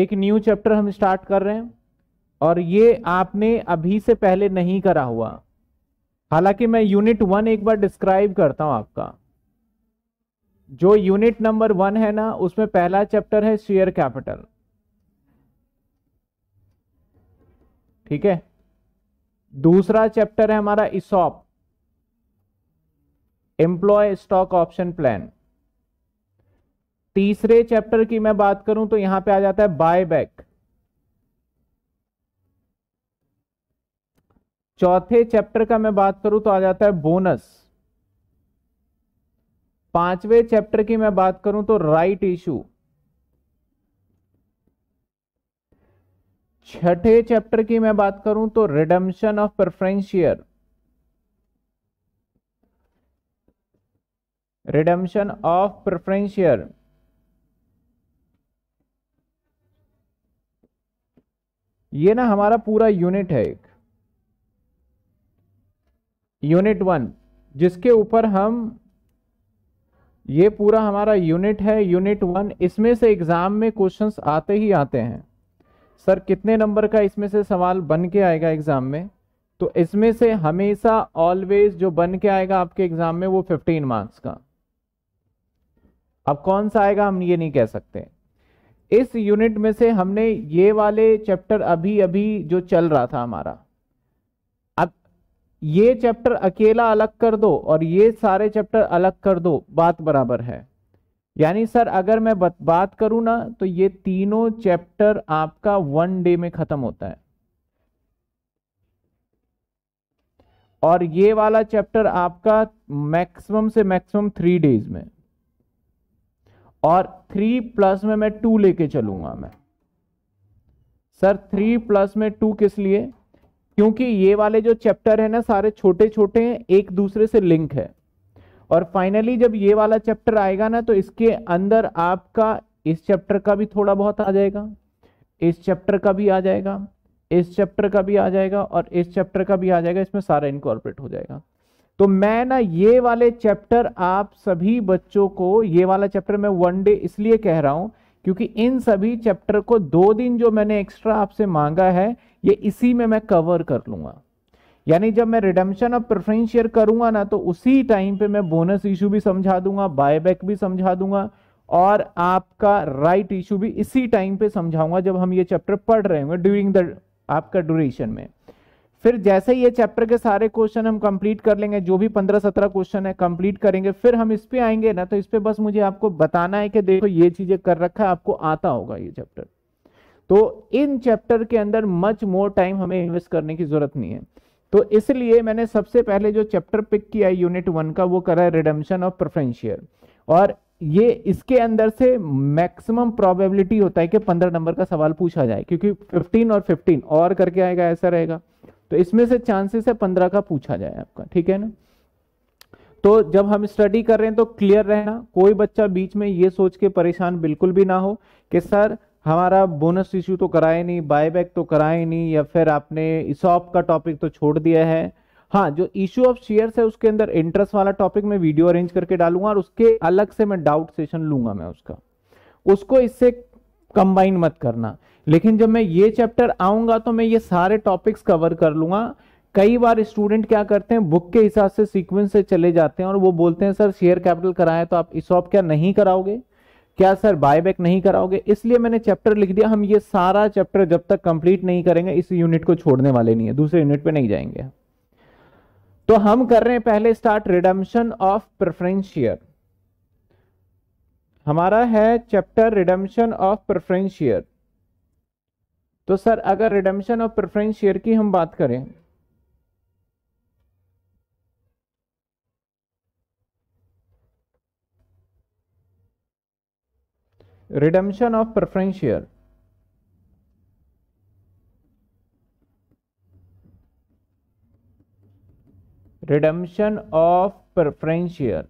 एक new chapter हम start कर रहे हैं और ये आपने अभी से पहले नहीं करा हुआ हालांकि मैं यूनिट वन एक बार डिस्क्राइब करता हूं आपका जो यूनिट नंबर वन है ना उसमें पहला चैप्टर है शेयर कैपिटल ठीक है दूसरा चैप्टर है हमारा ESOP employ stock option plan तीसरे चैप्टर की मैं बात करूं तो यहां पे आ जाता है बाय बैक चौथे चैप्टर का मैं बात करूं तो आ जाता है बोनस पांचवें चैप्टर की मैं बात करूं तो राइट इशू छठे चैप्टर की मैं बात करूं तो redemption of preferential redemption of preferential ये ना हमारा पूरा यूनिट है एक यूनिट वन जिसके ऊपर हम ये पूरा हमारा यूनिट है यूनिट वन इसमें से एग्जाम में क्वेश्चंस आते ही आते हैं सर कितने नंबर का इसमें से सवाल बन के आएगा एग्जाम में तो इसमें से हमेशा ऑलवेज जो बन के आएगा आपके एग्जाम में वो 15 मार्क्स का अब कौन सा आएगा हम ये नहीं कह सकते इस यूनिट में से हमने ये वाले चैप्टर अभी अभी जो चल रहा था हमारा अब ये चैप्टर अकेला अलग कर दो और ये सारे चैप्टर अलग कर दो बात बराबर है यानी सर अगर मैं बत, बात करूं ना तो ये तीनों चैप्टर आपका वन डे में ख़त्म होता है और ये वाला चैप्टर आपका मैक्सिमम से मैक्सिमम थ्री डेज में और थ्री प्लस में मैं टू लेके चलूंगा मैं सर थ्री प्लस में टू किस लिए क्योंकि ये वाले जो चैप्टर है ना सारे छोटे छोटे हैं एक दूसरे से लिंक है और फाइनली जब ये वाला चैप्टर आएगा ना तो इसके अंदर आपका इस चैप्टर का भी थोड़ा बहुत आ जाएगा इस चैप्टर का भी आ जाएगा इस चैप्टर का भी आ जाएगा और इस चैप्टर का भी आ जाएगा इसमें सारा इनकॉर्पोरेट हो जाएगा तो मैं ना ये वाले चैप्टर आप सभी बच्चों को ये वाला चैप्टर मैं वन डे इसलिए कह रहा हूं क्योंकि इन सभी चैप्टर को दो दिन जो मैंने एक्स्ट्रा आपसे मांगा है ये इसी में मैं कवर कर लूंगा यानी जब मैं रिडम्शन ऑफ प्रेफरेंस शेयर करूंगा ना तो उसी टाइम पे मैं बोनस इशू भी समझा दूंगा बायबैक भी समझा दूंगा और आपका राइट right इशू भी इसी टाइम पे समझाऊंगा जब हम ये चैप्टर पढ़ रहे होंगे ड्यूरिंग द आपका ड्यूरेशन में फिर जैसे ही ये चैप्टर के सारे क्वेश्चन हम कंप्लीट कर लेंगे जो भी पंद्रह सत्रह क्वेश्चन है कंप्लीट करेंगे फिर हम इस पे आएंगे ना तो इस पे बस मुझे आपको बताना है कि देखो ये चीजें कर रखा है आपको आता होगा ये चैप्टर तो इन चैप्टर के अंदर मच मोर टाइम हमें इन्वेस्ट करने की जरूरत नहीं है तो इसलिए मैंने सबसे पहले जो चैप्टर पिक किया है यूनिट वन का वो करा है रिडम्शन ऑफ प्रेफरेंशियल और ये इसके अंदर से मैक्सिमम प्रोबेबिलिटी होता है कि पंद्रह नंबर का सवाल पूछा जाए क्योंकि फिफ्टीन और फिफ्टीन और करके आएगा ऐसा रहेगा तो इसमें से चांसेस है पंद्रह का पूछा जाए आपका ठीक है ना तो जब हम स्टडी कर रहे हैं तो क्लियर रहना कोई बच्चा बीच में ये सोच के परेशान बिल्कुल भी ना हो कि सर हमारा बोनस इश्यू तो कराए नहीं बायबैक तो कराए नहीं या फिर आपने इसॉप का टॉपिक तो छोड़ दिया है हाँ जो इश्यू ऑफ शेयर्स है उसके अंदर इंटरेस्ट वाला टॉपिक मैं वीडियो अरेंज करके डालूंगा और उसके अलग से मैं डाउट सेशन लूंगा मैं उसका उसको इससे कंबाइन मत करना लेकिन जब मैं ये चैप्टर आऊंगा तो मैं ये सारे टॉपिक्स कवर कर लूंगा कई बार स्टूडेंट क्या करते हैं बुक के हिसाब से सीक्वेंस से चले जाते हैं और वो बोलते हैं सर शेयर कैपिटल कराएं तो आप इसॉप क्या नहीं कराओगे क्या सर बायबैक नहीं कराओगे इसलिए मैंने चैप्टर लिख दिया हम ये सारा चैप्टर जब तक कंप्लीट नहीं करेंगे इस यूनिट को छोड़ने वाले नहीं है दूसरे यूनिट पे नहीं जाएंगे तो हम कर रहे हैं पहले start redemption of preference share हमारा है chapter redemption of preference share तो सर अगर रिडम्शन ऑफ प्रेफरेंस शेयर की हम बात करें redemption of preference share redemption of preference share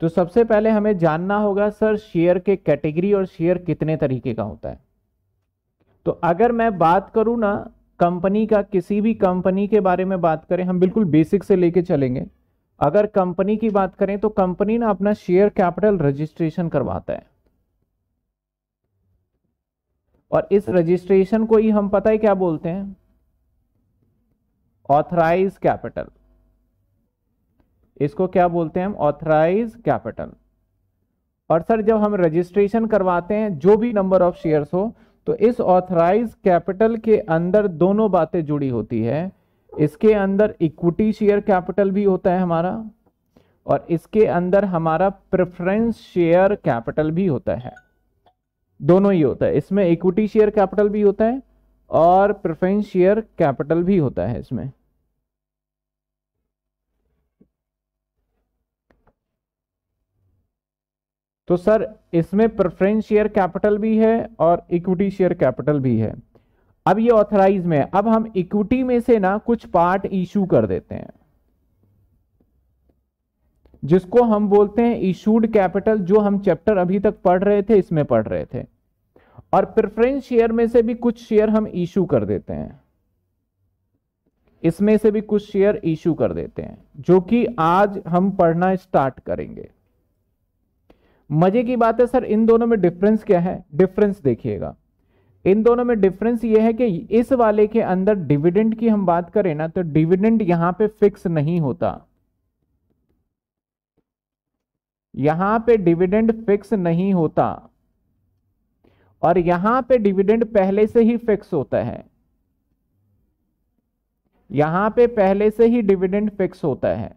तो सबसे पहले हमें जानना होगा सर शेयर के कैटेगरी और शेयर कितने तरीके का होता है तो अगर मैं बात करूं ना कंपनी का किसी भी कंपनी के बारे में बात करें हम बिल्कुल बेसिक से लेके चलेंगे अगर कंपनी की बात करें तो कंपनी ना अपना शेयर कैपिटल रजिस्ट्रेशन करवाता है और इस रजिस्ट्रेशन अच्छा। को ही हम पता है क्या बोलते हैं ऑथराइज कैपिटल इसको क्या बोलते हैं हम ऑथराइज कैपिटल और सर जब हम रजिस्ट्रेशन करवाते हैं जो भी नंबर ऑफ शेयर्स हो तो इस ऑथराइज कैपिटल के अंदर दोनों बातें जुड़ी होती है इसके अंदर इक्विटी शेयर कैपिटल भी होता है हमारा और इसके अंदर हमारा प्रेफरेंस शेयर कैपिटल भी होता है दोनों ही होता है इसमें इक्विटी शेयर कैपिटल भी होता है और प्रेफरेंस शेयर कैपिटल भी होता है इसमें तो सर इसमें प्रेफरेंस शेयर कैपिटल भी है और इक्विटी शेयर कैपिटल भी है अब ये ऑथराइज में है अब हम इक्विटी में से ना कुछ पार्ट इशू कर देते हैं जिसको हम बोलते हैं इशूड कैपिटल जो हम चैप्टर अभी तक पढ़ रहे थे इसमें पढ़ रहे थे और प्रेफरेंस शेयर में से भी कुछ शेयर हम इशू कर देते हैं इसमें से भी कुछ शेयर इशू कर देते हैं जो कि आज हम पढ़ना स्टार्ट करेंगे मजे की बात है सर इन दोनों में डिफरेंस क्या है डिफरेंस देखिएगा इन दोनों में डिफरेंस ये है कि इस वाले के अंदर डिविडेंड की हम बात करें ना तो डिविडेंड यहां पे फिक्स नहीं होता यहां पे डिविडेंड फिक्स नहीं होता और यहां पे डिविडेंड पहले से ही फिक्स होता है यहां पे पहले से ही डिविडेंड फिक्स होता है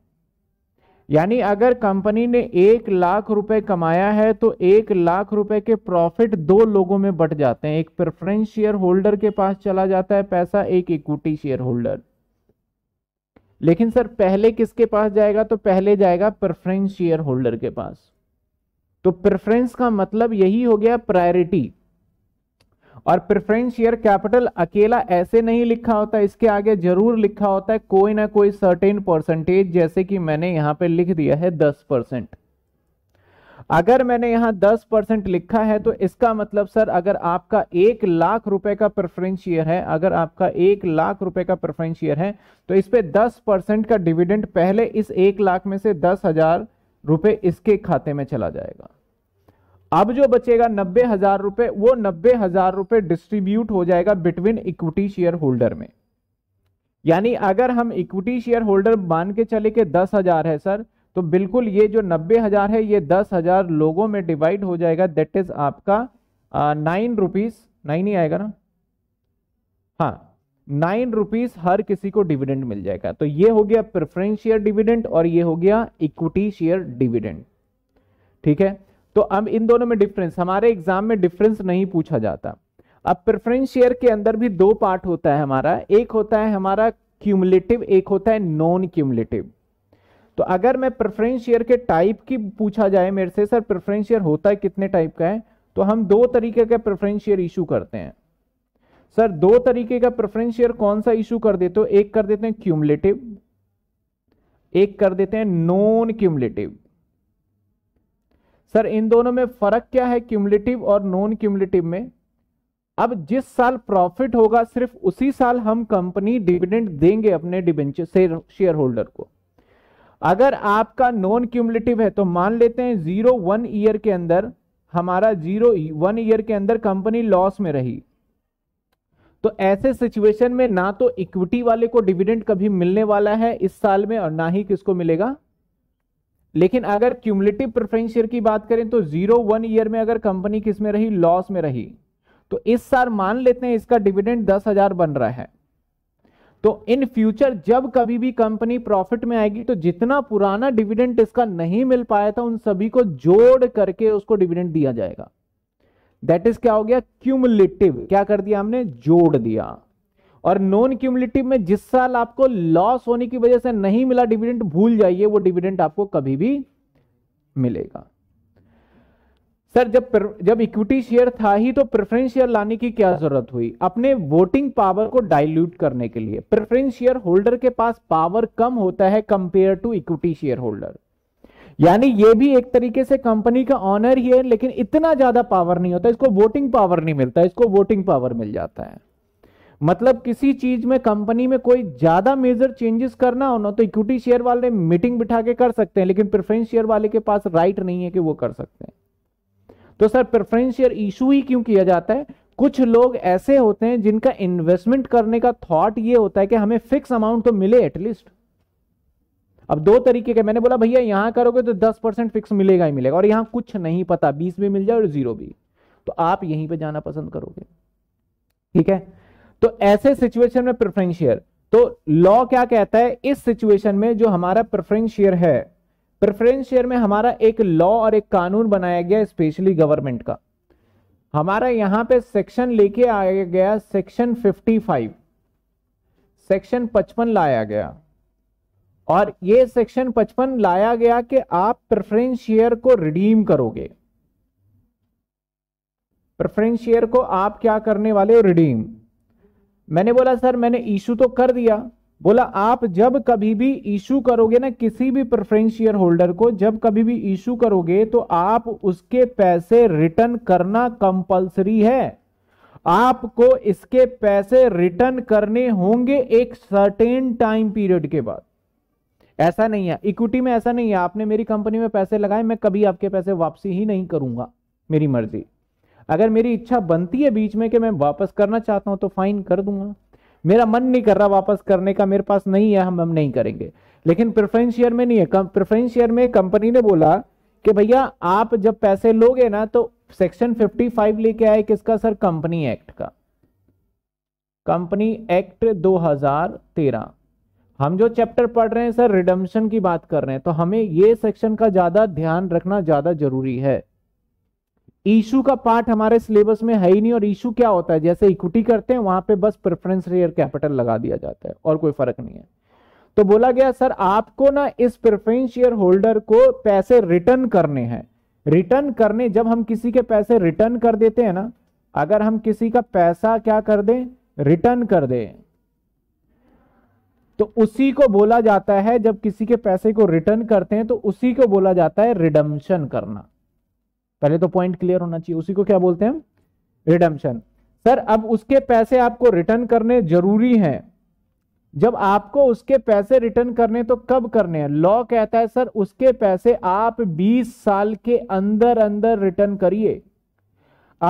यानी अगर कंपनी ने एक लाख रुपए कमाया है तो एक लाख रुपए के प्रॉफिट दो लोगों में बट जाते हैं एक प्रेफरेंस शेयर होल्डर के पास चला जाता है पैसा एक इक्विटी शेयर होल्डर लेकिन सर पहले किसके पास जाएगा तो पहले जाएगा प्रेफरेंस शेयर होल्डर के पास तो प्रेफरेंस का मतलब यही हो गया प्रायोरिटी और प्रेफरेंस शेयर कैपिटल अकेला ऐसे नहीं लिखा होता इसके आगे जरूर लिखा होता है कोई ना कोई सर्टेन परसेंटेज जैसे कि मैंने यहां पे लिख दिया है दस परसेंट अगर मैंने यहां दस परसेंट लिखा है तो इसका मतलब सर अगर आपका एक लाख रुपए का प्रेफरेंस शेयर है अगर आपका एक लाख रुपए का प्रेफरेंस शेयर है तो इस पर दस परसेंट का डिविडेंड पहले इस एक लाख में से दस हजार रुपए इसके खाते में चला जाएगा अब जो बचेगा नब्बे हजार रुपए वो नब्बे हजार रुपए डिस्ट्रीब्यूट हो जाएगा बिटवीन इक्विटी शेयर होल्डर में यानी अगर हम इक्विटी शेयर होल्डर मान के चले कि दस हजार है सर तो बिल्कुल ये जो नब्बे हजार है ये दस हजार लोगों में डिवाइड हो जाएगा दैट इज आपका नाइन रुपीज नाइन ही आएगा ना हाँ नाइन रुपीज हर किसी को डिविडेंड मिल जाएगा तो ये हो गया प्रेफरेंस शेयर डिविडेंड और ये हो गया इक्विटी शेयर डिविडेंड ठीक है तो अब इन दोनों में डिफरेंस हमारे एग्जाम में डिफरेंस नहीं पूछा जाता अब प्रेफरेंस शेयर के अंदर भी दो पार्ट होता है हमारा एक होता है हमारा क्यूमुलेटिव एक होता है नॉन क्यूमुलेटिव तो अगर मैं प्रेफरेंस शेयर के टाइप की पूछा जाए मेरे से सर प्रेफरेंस शेयर होता है कितने टाइप का है तो हम दो तरीके का प्रेफरेंस शेयर इशू करते हैं सर दो तरीके का प्रेफरेंस शेयर कौन सा इशू कर देते हो एक कर देते हैं क्यूमुलेटिव एक कर देते हैं नॉन क्यूमुलेटिव सर इन दोनों में फर्क क्या है क्यूमलेटिव और नॉन क्यूमलेटिव में अब जिस साल प्रॉफिट होगा सिर्फ उसी साल हम कंपनी डिविडेंड देंगे अपने डिबेंचर शेयर होल्डर को अगर आपका नॉन क्यूमलेटिव है तो मान लेते हैं जीरो वन ईयर के अंदर हमारा जीरो वन ईयर के अंदर कंपनी लॉस में रही तो ऐसे सिचुएशन में ना तो इक्विटी वाले को डिविडेंड कभी मिलने वाला है इस साल में और ना ही किसको मिलेगा लेकिन अगर क्यूमलेटिव प्रेफरेंस शेयर की बात करें तो जीरो वन ईयर में अगर कंपनी किस में रही लॉस में रही तो इस साल मान लेते हैं इसका डिविडेंड दस हजार बन रहा है तो इन फ्यूचर जब कभी भी कंपनी प्रॉफिट में आएगी तो जितना पुराना डिविडेंड इसका नहीं मिल पाया था उन सभी को जोड़ करके उसको डिविडेंड दिया जाएगा दैट इज क्या हो गया क्यूमुलेटिव क्या कर दिया हमने जोड़ दिया और नॉन क्यूमलेटिव में जिस साल आपको लॉस होने की वजह से नहीं मिला डिविडेंट भूल जाइए वो डिविडेंट आपको कभी भी मिलेगा सर जब जब इक्विटी शेयर था ही तो प्रेफरेंस शेयर लाने की क्या जरूरत हुई अपने वोटिंग पावर को डाइल्यूट करने के लिए प्रेफरेंस शेयर होल्डर के पास पावर कम होता है compare to equity shareholder यानी यह भी एक तरीके से कंपनी का ऑनर ही है लेकिन इतना ज्यादा पावर नहीं होता इसको वोटिंग पावर नहीं मिलता इसको वोटिंग पावर मिल जाता है मतलब किसी चीज में कंपनी में कोई ज्यादा मेजर चेंजेस करना हो ना तो इक्विटी शेयर वाले मीटिंग बिठा के कर सकते हैं लेकिन प्रेफरेंस शेयर वाले के पास राइट नहीं है कि वो कर सकते हैं तो सर प्रेफरेंस शेयर इशू ही क्यों किया जाता है कुछ लोग ऐसे होते हैं जिनका इन्वेस्टमेंट करने का थॉट ये होता है कि हमें फिक्स अमाउंट तो मिले एटलीस्ट अब दो तरीके के मैंने बोला भैया यहां करोगे तो दस परसेंट फिक्स मिलेगा ही मिलेगा और यहां कुछ नहीं पता बीस भी मिल जाए और जीरो भी तो आप यहीं पे जाना पसंद करोगे ठीक है तो ऐसे सिचुएशन में प्रेफरेंस शेयर तो लॉ क्या कहता है इस सिचुएशन में जो हमारा प्रेफरेंस शेयर है प्रेफरेंस शेयर में हमारा एक लॉ और एक कानून बनाया गया स्पेशली गवर्नमेंट का हमारा यहां पे सेक्शन लेके आया गया सेक्शन 55 सेक्शन 55 लाया गया और ये सेक्शन 55 लाया गया कि आप प्रेफरेंस शेयर को रिडीम करोगे प्रेफरेंस शेयर को आप क्या करने वाले हो रिडीम मैंने बोला सर मैंने इशू तो कर दिया बोला आप जब कभी भी इशू करोगे ना किसी भी प्रेफरेंस शेयर होल्डर को जब कभी भी इशू करोगे तो आप उसके पैसे रिटर्न करना कंपलसरी है आपको इसके पैसे रिटर्न करने होंगे एक सर्टेन टाइम पीरियड के बाद ऐसा नहीं है इक्विटी में ऐसा नहीं है आपने मेरी कंपनी में पैसे लगाए मैं कभी आपके पैसे वापसी ही नहीं करूंगा मेरी मर्जी अगर मेरी इच्छा बनती है बीच में कि मैं वापस करना चाहता हूं तो फाइन कर दूंगा मेरा मन नहीं कर रहा वापस करने का मेरे पास नहीं है हम हम नहीं करेंगे लेकिन प्रेफरेंस शेयर में नहीं है प्रेफरेंस शेयर में कंपनी ने बोला कि भैया आप जब पैसे लोगे ना तो सेक्शन 55 लेके आए किसका सर कंपनी एक्ट का कंपनी एक्ट 2013 हम जो चैप्टर पढ़ रहे हैं सर रिडम्शन की बात कर रहे हैं तो हमें ये सेक्शन का ज्यादा ध्यान रखना ज्यादा जरूरी है ईशू का पार्ट हमारे सिलेबस में है ही नहीं और ईशू क्या होता है जैसे इक्विटी करते हैं वहां पे बस प्रेफरेंस रेयर कैपिटल लगा दिया जाता है और कोई फर्क नहीं है तो बोला गया सर आपको ना इस प्रेफरेंस शेयर होल्डर को पैसे रिटर्न करने हैं रिटर्न करने जब हम किसी के पैसे रिटर्न कर देते हैं ना अगर हम किसी का पैसा क्या कर दें रिटर्न कर दें तो उसी को बोला जाता है जब किसी के पैसे को रिटर्न करते हैं तो उसी को बोला जाता है रिडम्शन करना पहले तो पॉइंट क्लियर होना चाहिए उसी को क्या बोलते हैं रिडम्शन सर अब उसके पैसे आपको रिटर्न करने जरूरी हैं जब आपको उसके पैसे रिटर्न करने तो कब करने हैं लॉ कहता है सर उसके पैसे आप 20 साल के अंदर अंदर रिटर्न करिए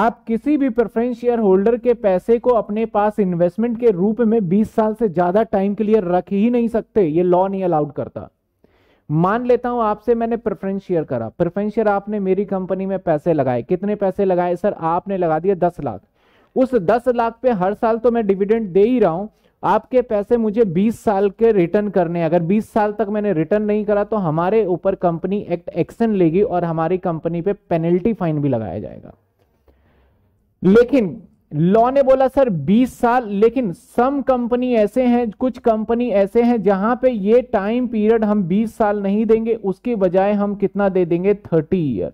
आप किसी भी प्रेफरेंस शेयर होल्डर के पैसे को अपने पास इन्वेस्टमेंट के रूप में 20 साल से ज्यादा टाइम के लिए रख ही नहीं सकते ये लॉ नहीं अलाउड करता मान लेता हूं आपसे मैंने प्रेफरेंस शेयर करा प्रेफरेंस शेयर आपने मेरी कंपनी में पैसे लगाए कितने पैसे लगाए सर आपने लगा दिए दस लाख उस दस लाख पे हर साल तो मैं डिविडेंड दे ही रहा हूं आपके पैसे मुझे 20 साल के रिटर्न करने अगर 20 साल तक मैंने रिटर्न नहीं करा तो हमारे ऊपर कंपनी एक्ट एक्शन लेगी और हमारी कंपनी पे पेनल्टी फाइन भी लगाया जाएगा लेकिन लॉ ने बोला सर 20 साल लेकिन सम कंपनी ऐसे हैं कुछ कंपनी ऐसे हैं जहां पे ये टाइम पीरियड हम 20 साल नहीं देंगे उसके बजाय हम कितना दे देंगे 30 ईयर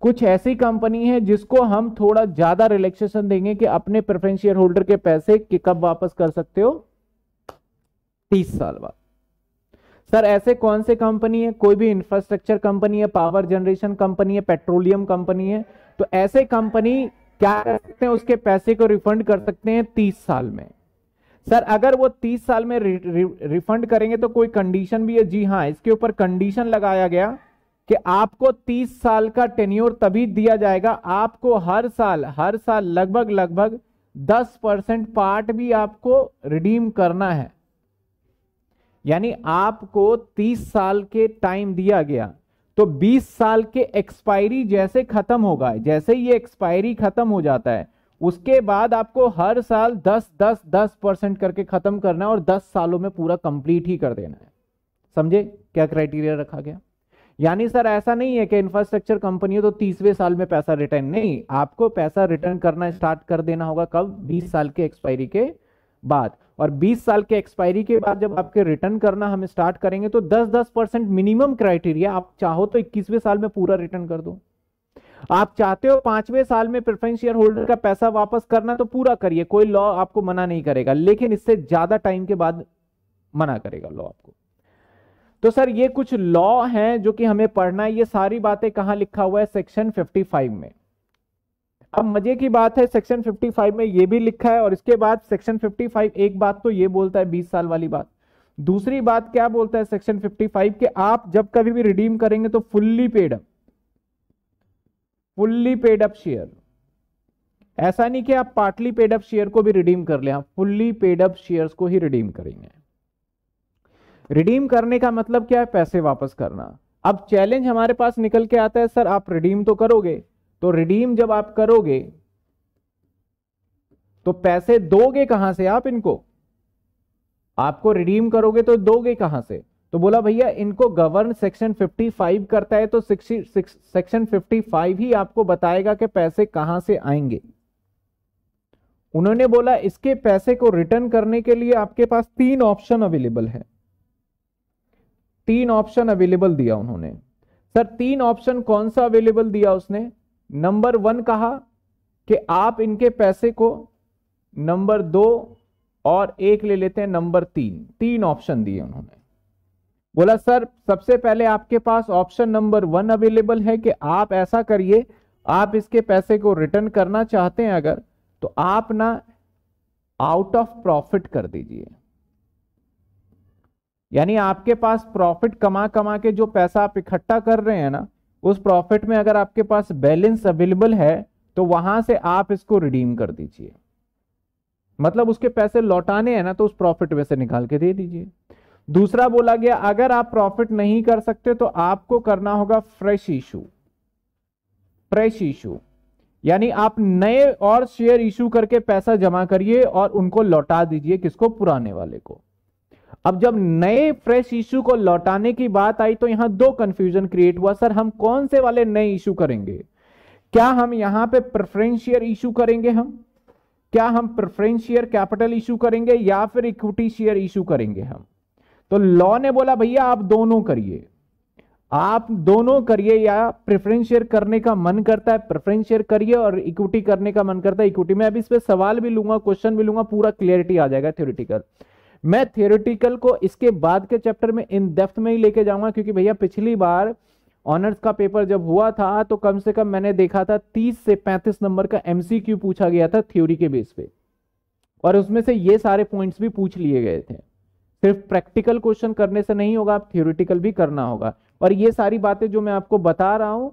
कुछ ऐसी कंपनी है जिसको हम थोड़ा ज्यादा रिलैक्सेशन देंगे कि अपने प्रेफरेंस शेयर होल्डर के पैसे कि कब वापस कर सकते हो 30 साल बाद सर ऐसे कौन से कंपनी है कोई भी इंफ्रास्ट्रक्चर कंपनी है पावर जनरेशन कंपनी है पेट्रोलियम कंपनी है तो ऐसे कंपनी क्या कर सकते हैं उसके पैसे को रिफंड कर सकते हैं तीस साल में सर अगर वो तीस साल में रि, रि, रिफंड करेंगे तो कोई कंडीशन भी है जी हाँ इसके ऊपर कंडीशन लगाया गया कि आपको तीस साल का टेन्योर तभी दिया जाएगा आपको हर साल हर साल लगभग लगभग दस परसेंट पार्ट भी आपको रिडीम करना है यानी आपको तीस साल के टाइम दिया गया तो 20 साल के एक्सपायरी जैसे खत्म होगा जैसे ये एक्सपायरी खत्म हो जाता है उसके बाद आपको हर साल 10 10 10 परसेंट करके खत्म करना है और 10 सालों में पूरा कंप्लीट ही कर देना है समझे क्या क्राइटेरिया रखा गया यानी सर ऐसा नहीं है कि इंफ्रास्ट्रक्चर कंपनी हो तो तीसवें साल में पैसा रिटर्न नहीं आपको पैसा रिटर्न करना स्टार्ट कर देना होगा कब 20 साल के एक्सपायरी के बाद और 20 साल के एक्सपायरी के बाद जब आपके रिटर्न करना हम स्टार्ट करेंगे तो 10-10 परसेंट मिनिमम क्राइटेरिया आप चाहो तो 21वें साल में पूरा रिटर्न कर दो आप चाहते हो पांचवें साल में प्रेफरेंस शेयर होल्डर का पैसा वापस करना तो पूरा करिए कोई लॉ आपको मना नहीं करेगा लेकिन इससे ज्यादा टाइम के बाद मना करेगा लॉ आपको तो सर ये कुछ लॉ है जो कि हमें पढ़ना है ये सारी बातें कहां लिखा हुआ है सेक्शन फिफ्टी में अब मजे की बात है सेक्शन 55 में ये भी लिखा है और इसके बाद सेक्शन 55 एक बात तो ये बोलता है 20 साल वाली बात दूसरी बात क्या बोलता है सेक्शन 55 के आप जब कभी भी रिडीम करेंगे तो fully paid up fully paid up share ऐसा नहीं कि आप पार्टली पेड अप शेयर को भी रिडीम कर ले फुल्ली पेड अप शेयर को ही रिडीम करेंगे रिडीम करने का मतलब क्या है पैसे वापस करना अब चैलेंज हमारे पास निकल के आता है सर आप रिडीम तो करोगे तो रिडीम जब आप करोगे तो पैसे दोगे कहां से आप इनको आपको रिडीम करोगे तो दोगे कहां से तो बोला भैया इनको गवर्न सेक्शन 55 करता है तो सेक्शन 55 ही आपको बताएगा कि पैसे कहां से आएंगे उन्होंने बोला इसके पैसे को रिटर्न करने के लिए आपके पास तीन ऑप्शन अवेलेबल है तीन ऑप्शन अवेलेबल दिया उन्होंने सर तीन ऑप्शन कौन सा अवेलेबल दिया उसने नंबर वन कहा कि आप इनके पैसे को नंबर दो और एक ले लेते हैं नंबर तीन तीन ऑप्शन दिए उन्होंने बोला सर सबसे पहले आपके पास ऑप्शन नंबर वन अवेलेबल है कि आप ऐसा करिए आप इसके पैसे को रिटर्न करना चाहते हैं अगर तो आप ना आउट ऑफ प्रॉफिट कर दीजिए यानी आपके पास प्रॉफिट कमा कमा के जो पैसा आप इकट्ठा कर रहे हैं ना उस प्रॉफिट में अगर आपके पास बैलेंस अवेलेबल है तो वहां से आप इसको रिडीम कर दीजिए मतलब उसके पैसे लौटाने हैं ना तो उस प्रॉफिट में से निकाल के दे दीजिए दूसरा बोला गया अगर आप प्रॉफिट नहीं कर सकते तो आपको करना होगा फ्रेश इशू फ्रेश इशू यानी आप नए और शेयर इशू करके पैसा जमा करिए और उनको लौटा दीजिए किसको पुराने वाले को अब जब नए फ्रेश इशू को लौटाने की बात आई तो यहां दो कंफ्यूजन क्रिएट हुआ सर हम कौन से वाले नए इशू करेंगे क्या हम यहां पे प्रेफरेंशियर इशू करेंगे हम क्या हम प्रेफरेंशियर कैपिटल इशू करेंगे या फिर इक्विटी शेयर इशू करेंगे हम तो लॉ ने बोला भैया आप दोनों करिए आप दोनों करिए या प्रेफरेंस शेयर करने का मन करता है प्रेफरेंस शेयर करिए और इक्विटी करने का मन करता है इक्विटी में अभी इस पर सवाल भी लूंगा क्वेश्चन भी लूंगा पूरा क्लियरिटी आ जाएगा थ्योरिटिकल मैं थियोरिटिकल को इसके बाद के चैप्टर में इन डेप्थ में ही लेके जाऊंगा क्योंकि भैया पिछली बार ऑनर्स का पेपर जब हुआ था तो कम से कम मैंने देखा था 30 से 35 नंबर का एमसीक्यू पूछा गया था थ्योरी के बेस पे और उसमें से ये सारे पॉइंट्स भी पूछ लिए गए थे सिर्फ प्रैक्टिकल क्वेश्चन करने से नहीं होगा आप थियोरिटिकल भी करना होगा और ये सारी बातें जो मैं आपको बता रहा हूँ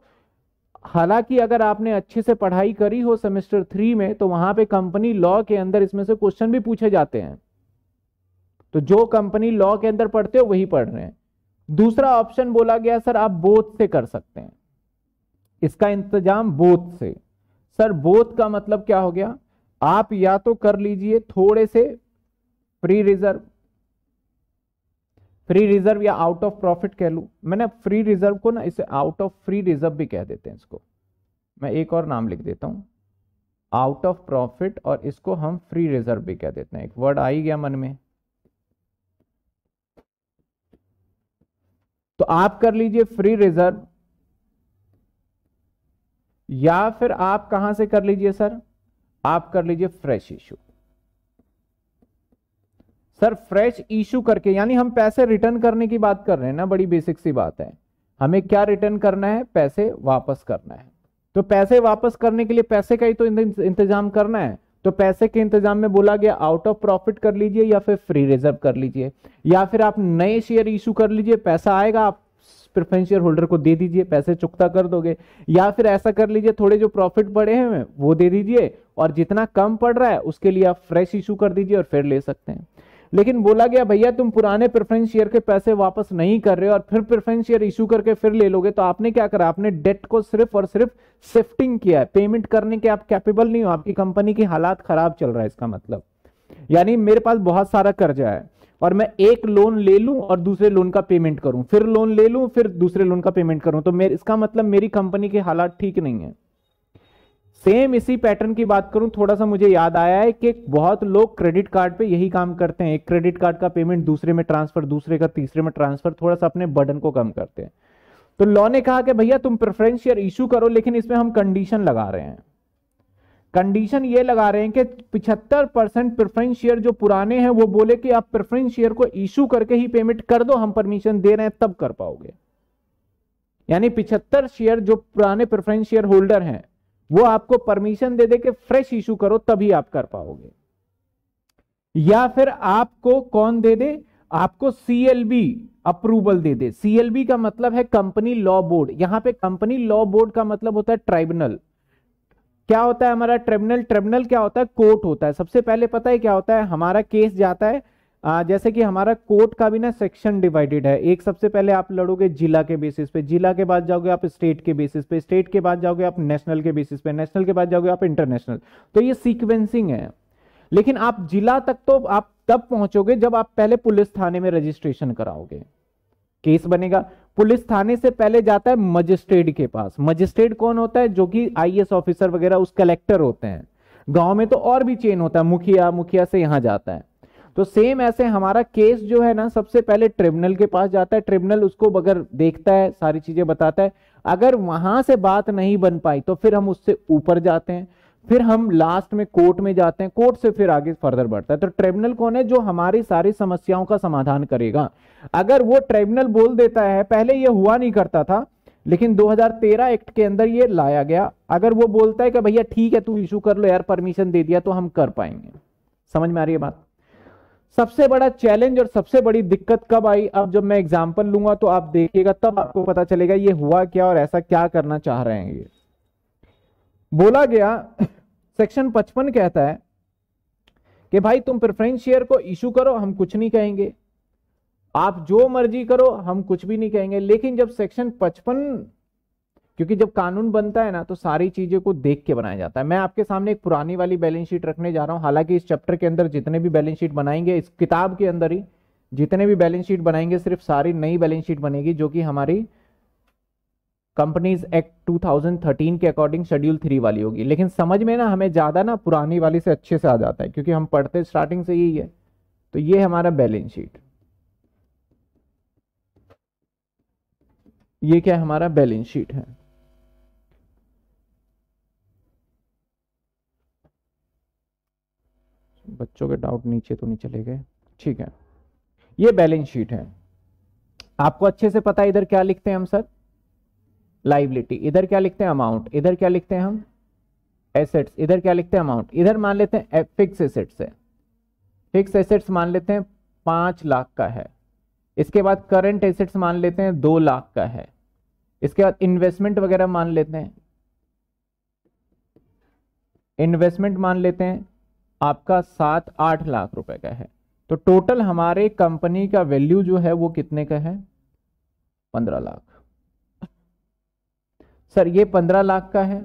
हालांकि अगर आपने अच्छे से पढ़ाई करी हो सेमेस्टर थ्री में तो वहां पे कंपनी लॉ के अंदर इसमें से क्वेश्चन भी पूछे जाते हैं तो जो कंपनी लॉ के अंदर पढ़ते हो वही पढ़ रहे हैं दूसरा ऑप्शन बोला गया सर आप बोथ से कर सकते हैं इसका इंतजाम बोथ से सर बोथ का मतलब क्या हो गया आप या तो कर लीजिए थोड़े से प्री रिजर्व फ्री रिजर्व या आउट ऑफ प्रॉफिट कह लू मैंने फ्री रिजर्व को ना इसे आउट ऑफ फ्री रिजर्व भी कह देते हैं इसको मैं एक और नाम लिख देता हूं आउट ऑफ प्रॉफिट और इसको हम फ्री रिजर्व भी कह देते हैं एक वर्ड आ ही गया मन में तो आप कर लीजिए फ्री रिजर्व या फिर आप कहां से कर लीजिए सर आप कर लीजिए fresh issue sir fresh issue करके यानी हम पैसे रिटर्न करने की बात कर रहे हैं ना बड़ी बेसिक सी बात है हमें क्या रिटर्न करना है पैसे वापस करना है तो पैसे वापस करने के लिए पैसे का ही तो इंतजाम करना है तो पैसे के इंतजाम में बोला गया आउट ऑफ प्रॉफिट कर लीजिए या फिर फ्री रिजर्व कर लीजिए या फिर आप नए शेयर इशू कर लीजिए पैसा आएगा आप प्रिफेंशियर होल्डर को दे दीजिए पैसे चुकता कर दोगे या फिर ऐसा कर लीजिए थोड़े जो प्रॉफिट पड़े हैं वो दे दीजिए और जितना कम पड़ रहा है उसके लिए आप फ्रेश इशू कर दीजिए और फिर ले सकते हैं लेकिन बोला गया भैया तुम पुराने प्रेफरेंस शेयर के पैसे वापस नहीं कर रहे हो और फिर प्रेफरेंस शेयर इशू करके फिर ले लोगे तो आपने क्या करा आपने डेट को सिर्फ और सिर्फ शिफ्टिंग किया है पेमेंट करने के आप कैपेबल नहीं हो आपकी कंपनी की हालात खराब चल रहा है इसका मतलब यानी मेरे पास बहुत सारा कर्जा है और मैं एक लोन ले लूं और दूसरे लोन का पेमेंट करूं फिर लोन ले लूं फिर दूसरे लोन का पेमेंट करूं तो मेरे इसका मतलब मेरी कंपनी के हालात ठीक नहीं है सेम इसी पैटर्न की बात करूं थोड़ा सा मुझे याद आया है कि बहुत लोग क्रेडिट कार्ड पे यही काम करते हैं एक क्रेडिट कार्ड का पेमेंट दूसरे में ट्रांसफर दूसरे का तीसरे में ट्रांसफर थोड़ा सा अपने बर्डन को कम करते हैं तो लॉ ने कहा कि भैया तुम प्रेफरेंस शेयर इशू करो लेकिन इसमें हम कंडीशन लगा रहे हैं कंडीशन ये लगा रहे हैं कि पिछहत्तर परसेंट प्रेफरेंस शेयर जो पुराने हैं वो बोले कि आप प्रेफरेंस शेयर को इशू करके ही पेमेंट कर दो हम परमिशन दे रहे हैं तब कर पाओगे यानी पिछहत्तर शेयर जो पुराने प्रेफरेंस शेयर होल्डर हैं वो आपको परमिशन दे दे के फ्रेश इशू करो तभी आप कर पाओगे या फिर आपको कौन दे दे आपको सीएलबी अप्रूवल दे दे सीएलबी का मतलब है कंपनी लॉ बोर्ड यहां पे कंपनी लॉ बोर्ड का मतलब होता है ट्राइब्यूनल क्या होता है हमारा ट्रिब्यूनल ट्रिब्यूनल क्या होता है कोर्ट होता है सबसे पहले पता है क्या होता है हमारा केस जाता है आ, जैसे कि हमारा कोर्ट का भी ना सेक्शन डिवाइडेड है एक सबसे पहले आप लड़ोगे जिला के बेसिस पे जिला के बाद जाओगे आप स्टेट के बेसिस पे स्टेट के बाद जाओगे आप नेशनल के बेसिस पे नेशनल के बाद जाओगे आप इंटरनेशनल तो ये सीक्वेंसिंग है लेकिन आप जिला तक तो आप तब पहुंचोगे जब आप पहले पुलिस थाने में रजिस्ट्रेशन कराओगे केस बनेगा पुलिस थाने से पहले जाता है मजिस्ट्रेट के पास मजिस्ट्रेट कौन होता है जो कि आईएएस ऑफिसर वगैरह उस कलेक्टर होते हैं गांव में तो और भी चेन होता है मुखिया मुखिया से यहां जाता है तो सेम ऐसे हमारा केस जो है ना सबसे पहले ट्रिब्यूनल के पास जाता है ट्रिब्यूनल उसको अगर देखता है सारी चीजें बताता है अगर वहां से बात नहीं बन पाई तो फिर हम उससे ऊपर जाते हैं फिर हम लास्ट में कोर्ट में जाते हैं कोर्ट से फिर आगे फर्दर बढ़ता है तो ट्रिब्यूनल कौन है जो हमारी सारी समस्याओं का समाधान करेगा अगर वो ट्रिब्यूनल बोल देता है पहले ये हुआ नहीं करता था लेकिन 2013 एक्ट के अंदर ये लाया गया अगर वो बोलता है कि भैया ठीक है तू इशू कर लो यार परमिशन दे दिया तो हम कर पाएंगे समझ में आ रही है बात सबसे बड़ा चैलेंज और सबसे बड़ी दिक्कत कब आई अब जब मैं एग्जाम्पल लूंगा तो आप देखिएगा तब आपको पता चलेगा ये हुआ क्या और ऐसा क्या करना चाह रहे हैं ये बोला गया सेक्शन पचपन कहता है कि भाई तुम प्रेफरेंस शेयर को इशू करो हम कुछ नहीं कहेंगे आप जो मर्जी करो हम कुछ भी नहीं कहेंगे लेकिन जब सेक्शन पचपन क्योंकि जब कानून बनता है ना तो सारी चीज़ों को देख के बनाया जाता है मैं आपके सामने एक पुरानी वाली बैलेंस शीट रखने जा रहा हूं हालांकि इस चैप्टर के अंदर जितने भी बैलेंस शीट बनाएंगे इस किताब के अंदर ही जितने भी बैलेंस शीट बनाएंगे सिर्फ सारी नई बैलेंस शीट बनेगी जो कि हमारी कंपनीज एक्ट टू के अकॉर्डिंग शेड्यूल थ्री वाली होगी लेकिन समझ में ना हमें ज़्यादा ना पुरानी वाली से अच्छे से आ जाता है क्योंकि हम पढ़ते स्टार्टिंग से यही है तो ये हमारा बैलेंस शीट ये क्या हमारा बैलेंस शीट है बच्चों के डाउट नीचे तो नहीं चले गए ठीक है ये बैलेंस शीट है आपको अच्छे से पता है इधर क्या लिखते हैं हम सर लाइबिलिटी इधर क्या लिखते हैं अमाउंट इधर क्या लिखते हैं हम एसेट्स इधर क्या लिखते हैं अमाउंट इधर मान लेते हैं फिक्स एसेट्स है फिक्स एसेट्स मान लेते हैं पांच लाख का है इसके बाद करंट एसेट्स मान लेते हैं दो लाख का है इसके बाद इन्वेस्टमेंट वगैरह मान लेते हैं इन्वेस्टमेंट मान लेते हैं आपका सात आठ लाख रुपए का है तो टोटल हमारे कंपनी का वैल्यू जो है वो कितने का है पंद्रह लाख सर ये पंद्रह लाख का है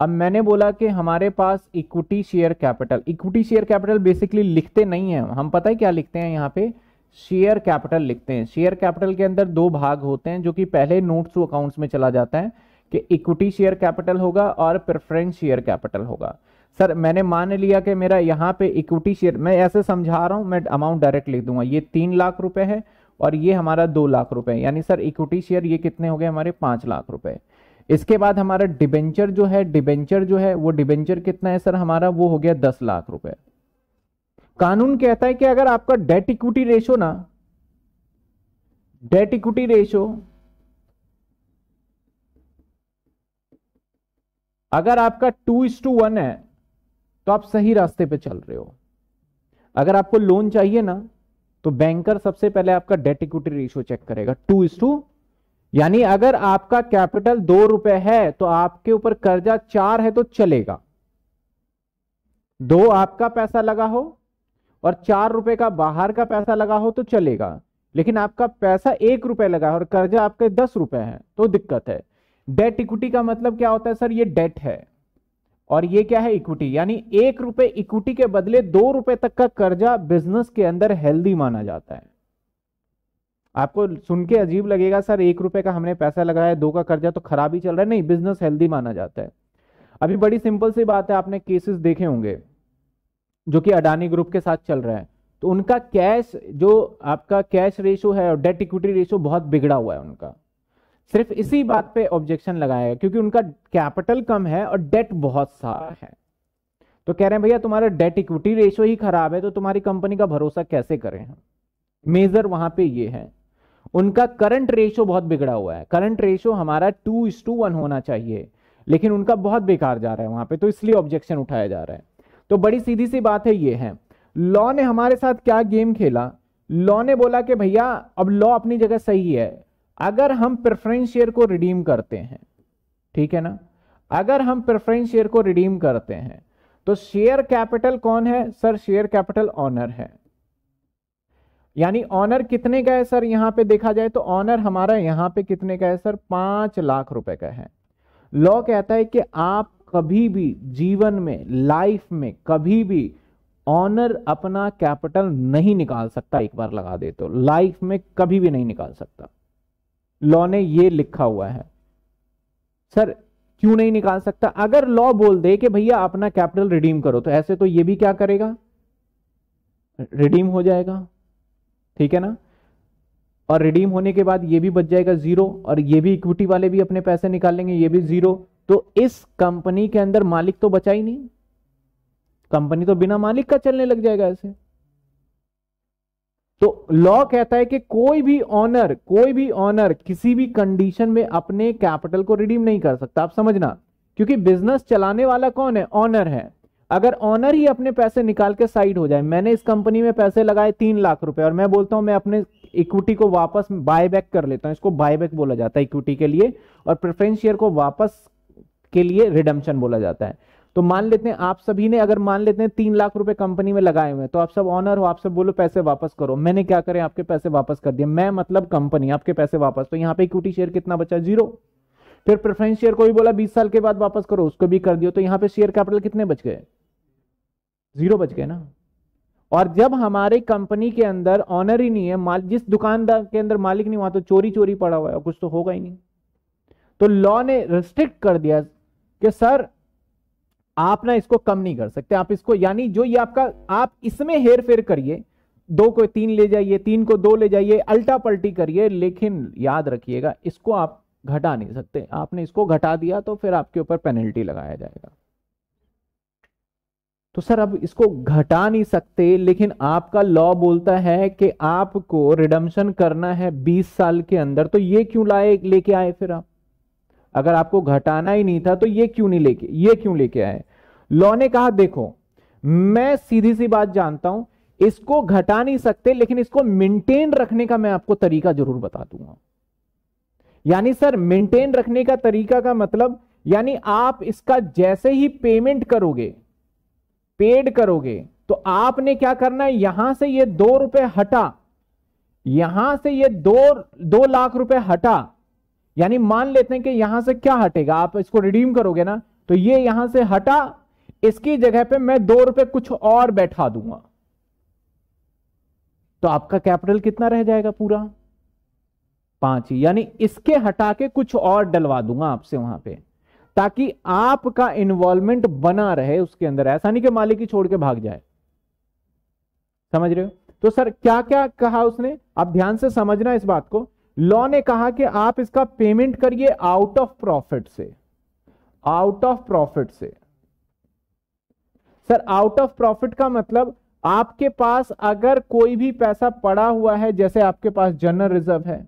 अब मैंने बोला कि हमारे पास equity share capital equity share capital basically लिखते नहीं है हम पता है क्या लिखते हैं यहां पे शेयर कैपिटल लिखते हैं शेयर कैपिटल के अंदर दो भाग होते हैं जो कि पहले नोट्स अकाउंट्स में चला जाता है कि इक्विटी शेयर कैपिटल होगा और प्रेफरेंस शेयर कैपिटल होगा सर मैंने मान लिया कि मेरा यहाँ पे इक्विटी शेयर मैं ऐसे समझा रहा हूँ मैं अमाउंट डायरेक्ट लिख दूंगा ये तीन लाख रुपए है और ये हमारा दो लाख रुपए यानी सर इक्विटी शेयर ये कितने हो गए हमारे पाँच लाख रुपए इसके बाद हमारा डिबेंचर जो है डिबेंचर जो है वो डिबेंचर कितना है सर हमारा वो हो गया दस लाख रुपए कानून कहता है कि अगर आपका डेट इक्विटी रेशो ना डेट इक्विटी रेशो अगर आपका टू इस टू वन है तो आप सही रास्ते पे चल रहे हो अगर आपको लोन चाहिए ना तो बैंकर सबसे पहले आपका डेट इक्विटी रेशियो चेक करेगा टू इज टू यानी अगर आपका कैपिटल दो रुपए है तो आपके ऊपर कर्जा चार है तो चलेगा दो आपका पैसा लगा हो और चार रुपए का बाहर का पैसा लगा हो तो चलेगा लेकिन आपका पैसा एक रुपए लगा है और कर्जा आपके दस रुपए है तो दिक्कत है डेट इक्विटी का मतलब क्या होता है सर ये डेट है और ये क्या है इक्विटी यानी एक रुपए इक्विटी के बदले दो रुपए तक का कर्जा बिजनेस के अंदर हेल्दी माना जाता है आपको सुन के अजीब लगेगा सर एक रुपए का हमने पैसा लगाया दो का कर्जा तो खराब ही चल रहा है नहीं बिजनेस हेल्दी माना जाता है अभी बड़ी सिंपल सी बात है आपने केसेस देखे होंगे जो कि अडानी ग्रुप के साथ चल रहा है तो उनका कैश जो आपका कैश रेशो है और डेट इक्विटी रेशो बहुत बिगड़ा हुआ है उनका सिर्फ इसी बात पे ऑब्जेक्शन लगाएगा क्योंकि उनका कैपिटल कम है और डेट बहुत सारा है तो कह रहे हैं भैया तुम्हारा डेट इक्विटी रेशियो ही खराब है तो तुम्हारी कंपनी का भरोसा कैसे करें हम मेजर वहां पे ये है उनका करंट रेशियो बहुत बिगड़ा हुआ है करंट रेशियो हमारा टू इस टू वन होना चाहिए लेकिन उनका बहुत बेकार जा रहा है वहां पे तो इसलिए ऑब्जेक्शन उठाया जा रहा है तो बड़ी सीधी सी बात है ये है लॉ ने हमारे साथ क्या गेम खेला लॉ ने बोला कि भैया अब लॉ अपनी जगह सही है अगर हम प्रेफरेंस शेयर को रिडीम करते हैं ठीक है ना अगर हम प्रेफरेंस शेयर को रिडीम करते हैं तो शेयर कैपिटल कौन है सर शेयर कैपिटल ऑनर है यानी ऑनर कितने का है सर यहां पे देखा जाए तो ऑनर हमारा यहां पे कितने का है सर पांच लाख रुपए का है लॉ कहता है कि आप कभी भी जीवन में लाइफ में कभी भी ऑनर अपना कैपिटल नहीं निकाल सकता एक बार लगा दे तो लाइफ में कभी भी नहीं निकाल सकता लॉ ने ये लिखा हुआ है सर क्यों नहीं निकाल सकता अगर लॉ बोल दे कि भैया अपना कैपिटल रिडीम करो तो ऐसे तो ये भी क्या करेगा रिडीम हो जाएगा ठीक है ना और रिडीम होने के बाद ये भी बच जाएगा जीरो और ये भी इक्विटी वाले भी अपने पैसे निकाल लेंगे ये भी जीरो तो इस कंपनी के अंदर मालिक तो बचा ही नहीं कंपनी तो बिना मालिक का चलने लग जाएगा ऐसे तो लॉ कहता है कि कोई भी ऑनर कोई भी ऑनर किसी भी कंडीशन में अपने कैपिटल को रिडीम नहीं कर सकता आप समझना क्योंकि बिजनेस चलाने वाला कौन है ऑनर है अगर ऑनर ही अपने पैसे निकाल के साइड हो जाए मैंने इस कंपनी में पैसे लगाए तीन लाख रुपए और मैं बोलता हूं मैं अपने इक्विटी को वापस बाय बैक कर लेता हूं इसको बाय बैक बोला जाता है इक्विटी के लिए और प्रेफरेंस शेयर को वापस के लिए रिडम्शन बोला जाता है तो मान लेते हैं आप सभी ने अगर मान लेते हैं तीन लाख रुपए कंपनी में लगाए हुए तो आप सब ऑनर हो आप सब बोलो पैसे वापस करो मैंने क्या करें आपके पैसे वापस कर दिए मैं मतलब कंपनी आपके पैसे वापस तो यहाँ पे इक्विटी शेयर कितना बचा जीरो फिर प्रेफरेंस शेयर को भी बोला बीस साल के बाद वापस करो उसको भी कर दियो तो यहाँ पे शेयर कैपिटल कितने बच गए जीरो बच गए ना और जब हमारे कंपनी के अंदर ऑनर ही नहीं है माल जिस दुकानदार के अंदर मालिक नहीं हुआ तो चोरी चोरी पड़ा हुआ है कुछ तो होगा ही नहीं तो लॉ ने रिस्ट्रिक्ट कर दिया कि सर आप ना इसको कम नहीं कर सकते आप इसको यानी जो ये आपका आप इसमें हेर फेर करिए दो को तीन ले जाइए तीन को दो ले जाइए अल्टा पल्टी करिए लेकिन याद रखिएगा इसको आप घटा नहीं सकते आपने इसको घटा दिया तो फिर आपके ऊपर पेनल्टी लगाया जाएगा तो सर अब इसको घटा नहीं सकते लेकिन आपका लॉ बोलता है कि आपको रिडम्शन करना है 20 साल के अंदर तो ये क्यों लाए लेके आए फिर आप अगर आपको घटाना ही नहीं था तो ये क्यों नहीं लेके ये क्यों लेके आए लॉ ने कहा देखो मैं सीधी सी बात जानता हूं इसको घटा नहीं सकते लेकिन इसको मेंटेन रखने का मैं आपको तरीका जरूर बता दूंगा यानी सर मेंटेन रखने का तरीका का मतलब यानी आप इसका जैसे ही पेमेंट करोगे पेड करोगे तो आपने क्या करना है यहां से ये दो रुपए हटा यहां से ये दो दो लाख रुपए हटा यानी मान लेते हैं कि यहां से क्या हटेगा आप इसको रिडीम करोगे ना तो ये यहां से हटा इसकी जगह पे मैं दो रुपए कुछ और बैठा दूंगा तो आपका कैपिटल कितना रह जाएगा पूरा पांच ही यानी इसके हटा के कुछ और डलवा दूंगा आपसे वहां पे ताकि आपका इन्वॉल्वमेंट बना रहे उसके अंदर ऐसा नहीं कि मालिक ही छोड़ के भाग जाए समझ रहे हो तो सर क्या क्या कहा उसने आप ध्यान से समझना इस बात को लॉ ने कहा कि आप इसका पेमेंट करिए आउट ऑफ प्रॉफिट से आउट ऑफ प्रॉफिट से सर आउट ऑफ प्रॉफिट का मतलब आपके पास अगर कोई भी पैसा पड़ा हुआ है जैसे आपके पास जनरल रिजर्व है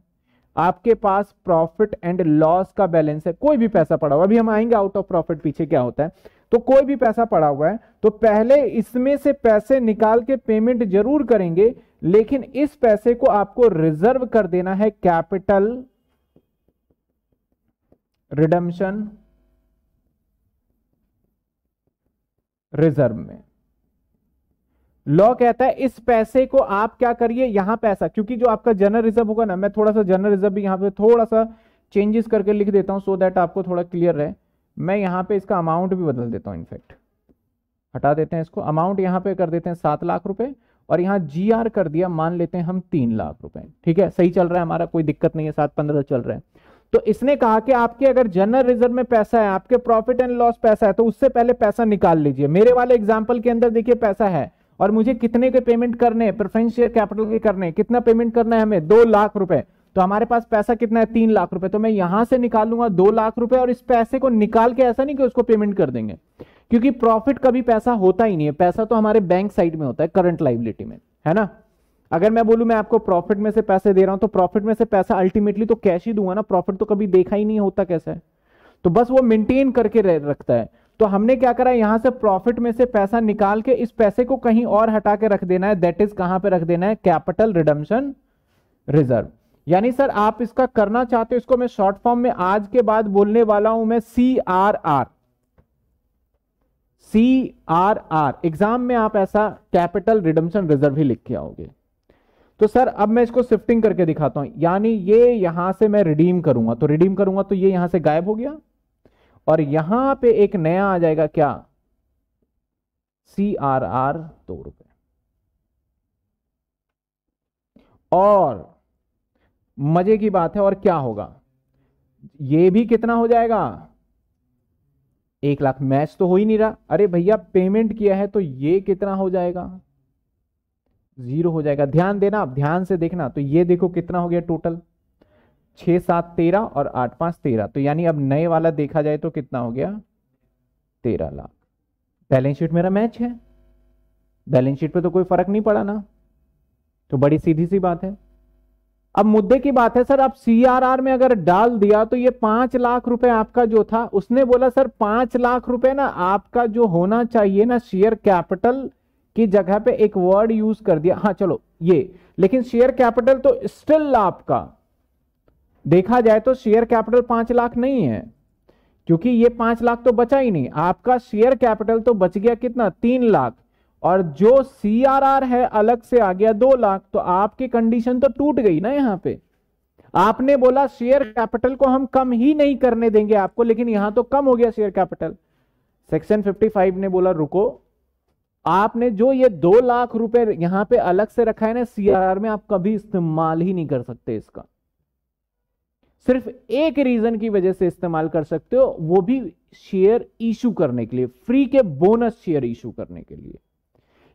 आपके पास प्रॉफिट एंड लॉस का बैलेंस है कोई भी पैसा पड़ा हुआ अभी हम आएंगे आउट ऑफ प्रॉफिट पीछे क्या होता है तो कोई भी पैसा पड़ा हुआ है तो पहले इसमें से पैसे निकाल के पेमेंट जरूर करेंगे लेकिन इस पैसे को आपको रिजर्व कर देना है कैपिटल रिडम्शन रिजर्व में लॉ कहता है इस पैसे को आप क्या करिए यहां पैसा क्योंकि जो आपका जनरल रिजर्व होगा ना मैं थोड़ा सा जनरल रिजर्व भी यहां पे थोड़ा सा चेंजेस करके लिख देता हूं सो so दैट आपको थोड़ा क्लियर रहे मैं यहां पे इसका अमाउंट भी बदल देता हूं इनफैक्ट हटा देते हैं इसको अमाउंट यहां पे कर देते हैं सात लाख रुपए और यहाँ जी आर कर दिया मान लेते हैं हम तीन लाख रुपए ठीक है सही चल रहा है हमारा कोई दिक्कत नहीं है सात पंद्रह चल रहे हैं तो इसने कहा कि आपके अगर जनरल रिजर्व में पैसा है आपके प्रॉफिट एंड लॉस पैसा है तो उससे पहले पैसा निकाल लीजिए मेरे वाले एग्जाम्पल के अंदर देखिए पैसा है और मुझे कितने के पेमेंट करने प्रेफरेंस शेयर कैपिटल के करने कितना पेमेंट करना है हमें दो लाख रुपए तो हमारे पास पैसा कितना है तीन लाख रुपए तो मैं यहां से निकाल लूंगा दो लाख रुपए और इस पैसे को निकाल के ऐसा नहीं कि उसको पेमेंट कर देंगे क्योंकि प्रॉफिट कभी पैसा होता ही नहीं है पैसा तो हमारे बैंक साइड में होता है करंट लाइबिलिटी में है ना अगर मैं बोलूं मैं आपको प्रॉफिट में से पैसे दे रहा हूं तो प्रॉफिट में से पैसा अल्टीमेटली तो कैश ही दूंगा ना प्रॉफिट तो कभी देखा ही नहीं होता कैसा है तो बस वो मेंटेन करके रखता है तो हमने क्या करा यहां से प्रॉफिट में से पैसा निकाल के इस पैसे को कहीं और हटा के रख देना है दैट इज कहां पे रख देना है कैपिटल रिडम्शन रिजर्व यानी सर आप इसका करना चाहते हो इसको मैं शॉर्ट फॉर्म में आज के बाद बोलने वाला हूं मैं C R R C R R exam में आप ऐसा कैपिटल रिडम्शन रिजर्व ही लिख के आओगे तो सर अब मैं इसको शिफ्टिंग करके दिखाता हूं यानी ये यहां से मैं रिडीम करूंगा तो रिडीम करूंगा तो ये यहां से गायब हो गया और यहां पे एक नया आ जाएगा क्या सी आर आर दो रुपए और मजे की बात है और क्या होगा ये भी कितना हो जाएगा एक लाख मैच तो हो ही नहीं रहा अरे भैया पेमेंट किया है तो ये कितना हो जाएगा जीरो हो जाएगा ध्यान देना आप ध्यान से देखना तो ये देखो कितना हो गया टोटल छह सात तेरह और आठ पांच तेरह तो यानी अब नए वाला देखा जाए तो कितना हो गया तेरह लाख बैलेंस शीट मेरा मैच है बैलेंस शीट पे तो कोई फर्क नहीं पड़ा ना तो बड़ी सीधी सी बात है अब मुद्दे की बात है सर आप सीआरआर में अगर डाल दिया तो ये पांच लाख रुपए आपका जो था उसने बोला सर पांच लाख रुपए ना आपका जो होना चाहिए ना शेयर कैपिटल की जगह पे एक वर्ड यूज कर दिया हाँ चलो ये लेकिन शेयर कैपिटल तो स्टिल आपका देखा जाए तो शेयर कैपिटल पांच लाख नहीं है क्योंकि ये पांच लाख तो बचा ही नहीं आपका शेयर कैपिटल तो बच गया कितना तीन लाख और जो सी है अलग से आ गया दो लाख तो आपकी कंडीशन तो टूट गई ना यहाँ पे आपने बोला शेयर कैपिटल को हम कम ही नहीं करने देंगे आपको लेकिन यहां तो कम हो गया शेयर कैपिटल सेक्शन 55 ने बोला रुको आपने जो ये दो लाख रुपए यहां पे अलग से रखा है ना सी में आप कभी इस्तेमाल ही नहीं कर सकते इसका सिर्फ एक रीजन की वजह से इस्तेमाल कर सकते हो वो भी शेयर इशू करने के लिए फ्री के बोनस शेयर इशू करने के लिए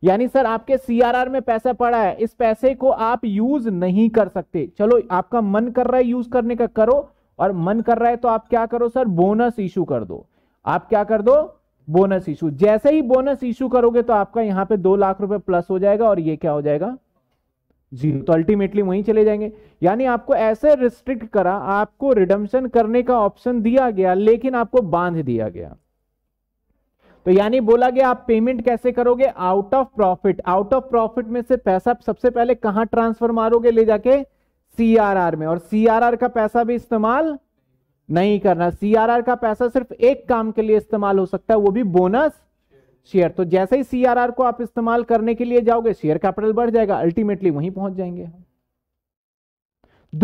यानी सर आपके सीआरआर में पैसा पड़ा है इस पैसे को आप यूज नहीं कर सकते चलो आपका मन कर रहा है यूज करने का करो और मन कर रहा है तो आप क्या करो सर बोनस इशू कर दो आप क्या कर दो बोनस इशू जैसे ही बोनस इशू करोगे तो आपका यहां पे दो लाख रुपए प्लस हो जाएगा और ये क्या हो जाएगा जीरो तो अल्टीमेटली वहीं चले जाएंगे यानी आपको ऐसे रिस्ट्रिक्ट करा आपको रिडम्शन करने का ऑप्शन दिया गया लेकिन आपको बांध दिया गया तो यानी बोला गया आप पेमेंट कैसे करोगे out of profit out of profit में से पैसा सबसे पहले कहां ट्रांसफर मारोगे ले जाके सीआरआर में और सीआरआर का पैसा भी इस्तेमाल नहीं करना सीआरआर का पैसा सिर्फ एक काम के लिए इस्तेमाल हो सकता है वो भी बोनस शेयर तो जैसे ही सीआरआर को आप इस्तेमाल करने के लिए जाओगे शेयर कैपिटल बढ़ जाएगा अल्टीमेटली वहीं पहुंच जाएंगे हम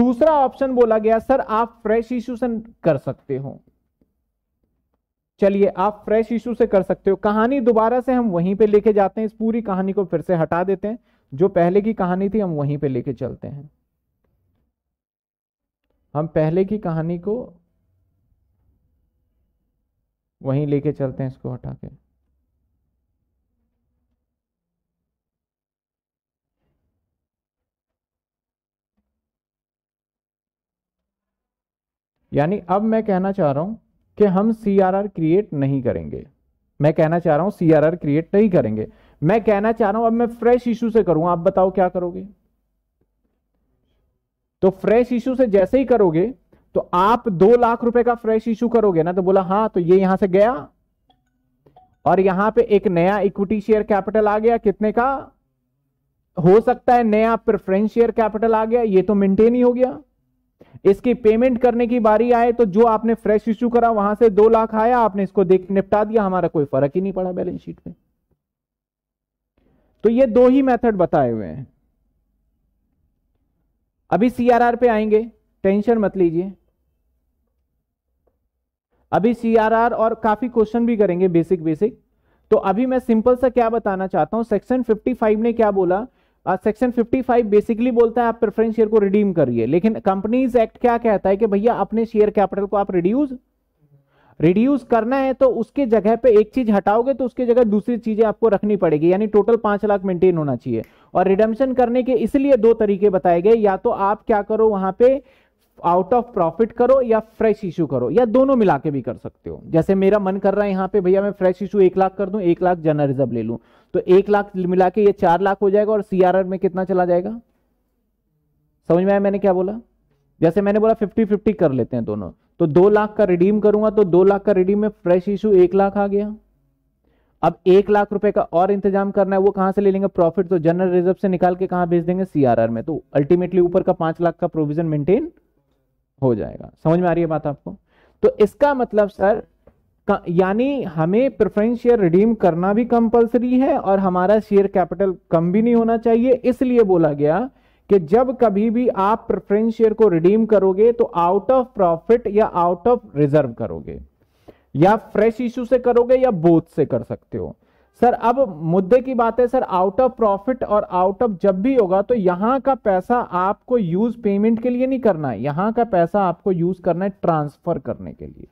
दूसरा ऑप्शन बोला गया सर आप फ्रेश इश्यूशन कर सकते हो चलिए आप फ्रेश इशू से कर सकते हो कहानी दोबारा से हम वहीं पे लेके जाते हैं इस पूरी कहानी को फिर से हटा देते हैं जो पहले की कहानी थी हम वहीं पे लेके चलते हैं हम पहले की कहानी को वहीं लेके चलते हैं इसको हटा के यानी अब मैं कहना चाह रहा हूं कि हम सी क्रिएट नहीं करेंगे मैं कहना चाह रहा हूं सी क्रिएट नहीं करेंगे मैं कहना चाह रहा हूं अब मैं फ्रेश इशू से करूं आप बताओ क्या करोगे तो फ्रेश इशू से जैसे ही करोगे तो आप दो लाख रुपए का फ्रेश इशू करोगे ना तो बोला हां तो ये यहां से गया और यहां पे एक नया इक्विटी शेयर कैपिटल आ गया कितने का हो सकता है नया प्रेफरेंस शेयर कैपिटल आ गया ये तो मेंटेन ही हो गया इसकी पेमेंट करने की बारी आए तो जो आपने फ्रेश इश्यू करा वहां से दो लाख आया आपने इसको देख निपटा दिया हमारा कोई फर्क ही नहीं पड़ा बैलेंस शीट में तो ये दो ही मेथड बताए हुए हैं अभी सीआरआर पे आएंगे टेंशन मत लीजिए अभी सीआरआर और काफी क्वेश्चन भी करेंगे बेसिक बेसिक तो अभी मैं सिंपल सा क्या बताना चाहता हूं सेक्शन 55 ने क्या बोला सेक्शन 55 बेसिकली बोलता है आप प्रेफरेंस शेयर को रिडीम करिए लेकिन कंपनीज एक्ट क्या कहता है कि भैया अपने शेयर कैपिटल को आप रिड्यूस रिड्यूस करना है तो उसके जगह पे एक चीज हटाओगे तो उसके जगह दूसरी चीजें आपको रखनी पड़ेगी यानी टोटल पांच लाख मेंटेन होना चाहिए और रिडम्शन करने के इसलिए दो तरीके बताए गए या तो आप क्या करो वहां पे आउट ऑफ प्रॉफिट करो या फ्रेश इशू करो या दोनों मिला के भी कर सकते हो जैसे मेरा मन कर रहा है यहाँ पे भैया मैं फ्रेश इशू एक लाख कर दूं एक लाख जनरल रिजर्व ले लूं तो एक लाख मिला के ये चार लाख हो जाएगा और सीआरआर में कितना चला जाएगा समझ में आया मैंने क्या बोला जैसे मैंने बोला फिफ्टी फिफ्टी कर लेते हैं दोनों तो दो लाख का रिडीम करूंगा तो दो लाख का रिडीम में फ्रेश इशू एक लाख आ गया अब एक लाख रुपए का और इंतजाम करना है वो कहां से ले लेंगे प्रॉफिट तो जनरल रिजर्व से निकाल के कहां भेज देंगे सीआरआर में तो अल्टीमेटली ऊपर का पांच लाख का प्रोविजन मेंटेन हो जाएगा समझ में आ रही है बात आपको तो इसका मतलब सर यानी हमें प्रेफरेंस शेयर रिडीम करना भी कंपलसरी है और हमारा शेयर कैपिटल कम भी नहीं होना चाहिए इसलिए बोला गया कि जब कभी भी आप प्रेफरेंस शेयर को रिडीम करोगे तो आउट ऑफ प्रॉफिट या आउट ऑफ रिजर्व करोगे या फ्रेश इश्यू से करोगे या बोथ से कर सकते हो सर अब मुद्दे की बात है सर आउट ऑफ प्रॉफिट और आउट ऑफ जब भी होगा तो यहाँ का पैसा आपको यूज पेमेंट के लिए नहीं करना है यहाँ का पैसा आपको यूज करना है ट्रांसफर करने के लिए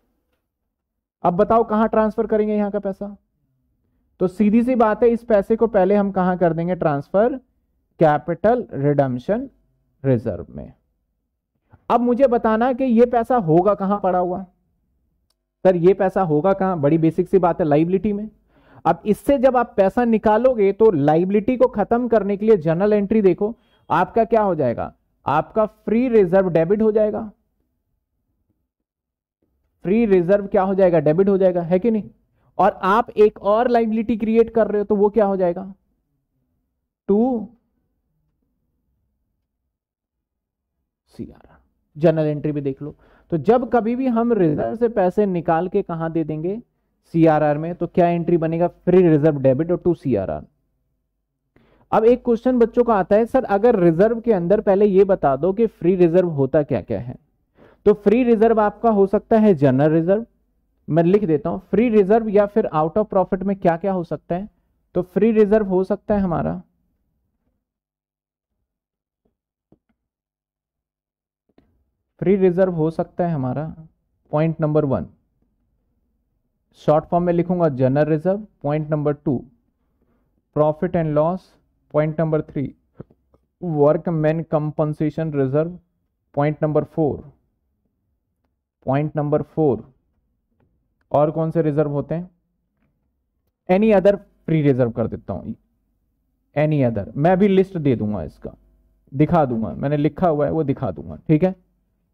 अब बताओ कहाँ ट्रांसफर करेंगे यहाँ का पैसा तो सीधी सी बात है इस पैसे को पहले हम कहाँ कर देंगे ट्रांसफर कैपिटल रिडम्शन रिजर्व में अब मुझे बताना कि ये पैसा होगा कहाँ पड़ा हुआ सर ये पैसा होगा कहाँ बड़ी बेसिक सी बात है लाइबिलिटी में अब इससे जब आप पैसा निकालोगे तो लाइबिलिटी को खत्म करने के लिए जनरल एंट्री देखो आपका क्या हो जाएगा आपका फ्री रिजर्व डेबिट हो जाएगा फ्री रिजर्व क्या हो जाएगा डेबिट हो जाएगा है कि नहीं और आप एक और लाइबिलिटी क्रिएट कर रहे हो तो वो क्या हो जाएगा टू सीआर जनरल एंट्री भी देख लो तो जब कभी भी हम रिजर्व से पैसे निकाल के कहां दे देंगे सीआरआर में तो क्या एंट्री बनेगा फ्री रिजर्व डेबिट और टू सीआरआर अब एक क्वेश्चन बच्चों का आता है सर अगर रिजर्व के अंदर पहले यह बता दो कि फ्री रिजर्व होता क्या क्या है तो फ्री रिजर्व आपका हो सकता है जनरल रिजर्व मैं लिख देता हूं फ्री रिजर्व या फिर आउट ऑफ प्रॉफिट में क्या क्या हो सकता है तो फ्री रिजर्व हो सकता है हमारा फ्री रिजर्व हो सकता है हमारा point number one short form में लिखूंगा general reserve point number two profit and loss point number three workman compensation reserve point number four point number four और कौन से रिजर्व होते हैं एनी अदर प्री रिजर्व कर देता हूं एनी अदर मैं भी लिस्ट दे दूंगा इसका दिखा दूंगा मैंने लिखा हुआ है वो दिखा दूंगा ठीक है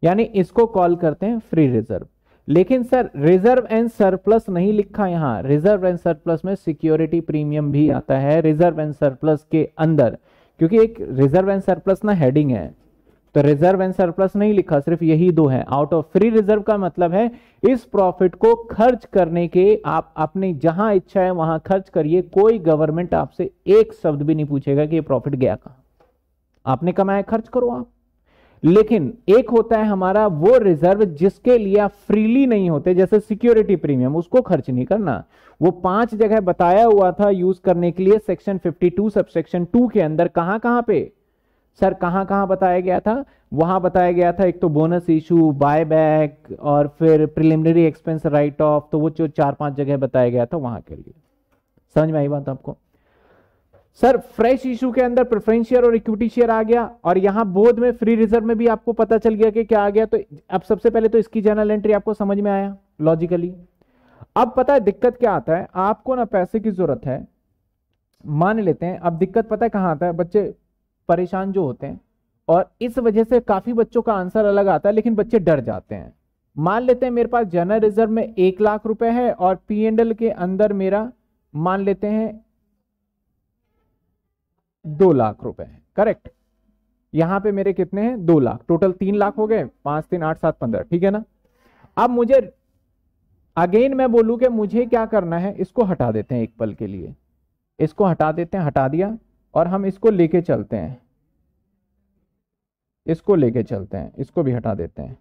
यानी इसको कॉल करते हैं फ्री रिजर्व लेकिन सर रिजर्व एंड सरप्लस नहीं लिखा यहां रिजर्व एंड सरप्लस में सिक्योरिटी प्रीमियम भी आता है रिजर्व एंड सरप्लस के अंदर क्योंकि एक रिजर्व एंड सरप्लस ना हेडिंग है तो रिजर्व एंड सरप्लस नहीं लिखा सिर्फ यही दो है आउट ऑफ फ्री रिजर्व का मतलब है इस प्रॉफिट को खर्च करने के आप अपने जहां इच्छा है वहां खर्च करिए कोई गवर्नमेंट आपसे एक शब्द भी नहीं पूछेगा कि ये प्रॉफिट गया कहा आपने कमाया खर्च करो आप लेकिन एक होता है हमारा वो रिजर्व जिसके लिए आप फ्रीली नहीं होते जैसे सिक्योरिटी प्रीमियम उसको खर्च नहीं करना वो पांच जगह बताया हुआ था यूज करने के लिए सेक्शन 52 सबसेक्शन टू के अंदर कहां कहां पे सर कहां कहां बताया गया था वहां बताया गया था एक तो बोनस इशू बायबैक और फिर प्रिलिमिनरी एक्सपेंस राइट ऑफ तो वो जो चार पांच जगह बताया गया था वहां के लिए समझ में आई बात आपको सर फ्रेश इशू के अंदर प्रेफरेंस शेयर और इक्विटी शेयर आ गया और यहां बोध में फ्री रिजर्व में भी आपको पता चल गया कि क्या आ गया तो अब सबसे पहले तो इसकी जर्नल एंट्री आपको समझ में आया लॉजिकली अब पता है दिक्कत क्या आता है आपको ना पैसे की जरूरत है मान लेते हैं अब दिक्कत पता है कहाँ आता है बच्चे परेशान जो होते हैं और इस वजह से काफी बच्चों का आंसर अलग आता है लेकिन बच्चे डर जाते हैं मान लेते हैं मेरे पास जनरल रिजर्व में एक लाख रुपए है और पी एंडल के अंदर मेरा मान लेते हैं दो लाख रुपए हैं करेक्ट यहां पे मेरे कितने हैं दो लाख टोटल तीन लाख हो गए पांच तीन आठ सात पंद्रह ठीक है ना अब मुझे अगेन मैं बोलू कि मुझे क्या करना है इसको हटा देते हैं एक पल के लिए इसको हटा देते हैं हटा दिया और हम इसको लेके चलते हैं इसको लेके चलते हैं इसको भी हटा देते हैं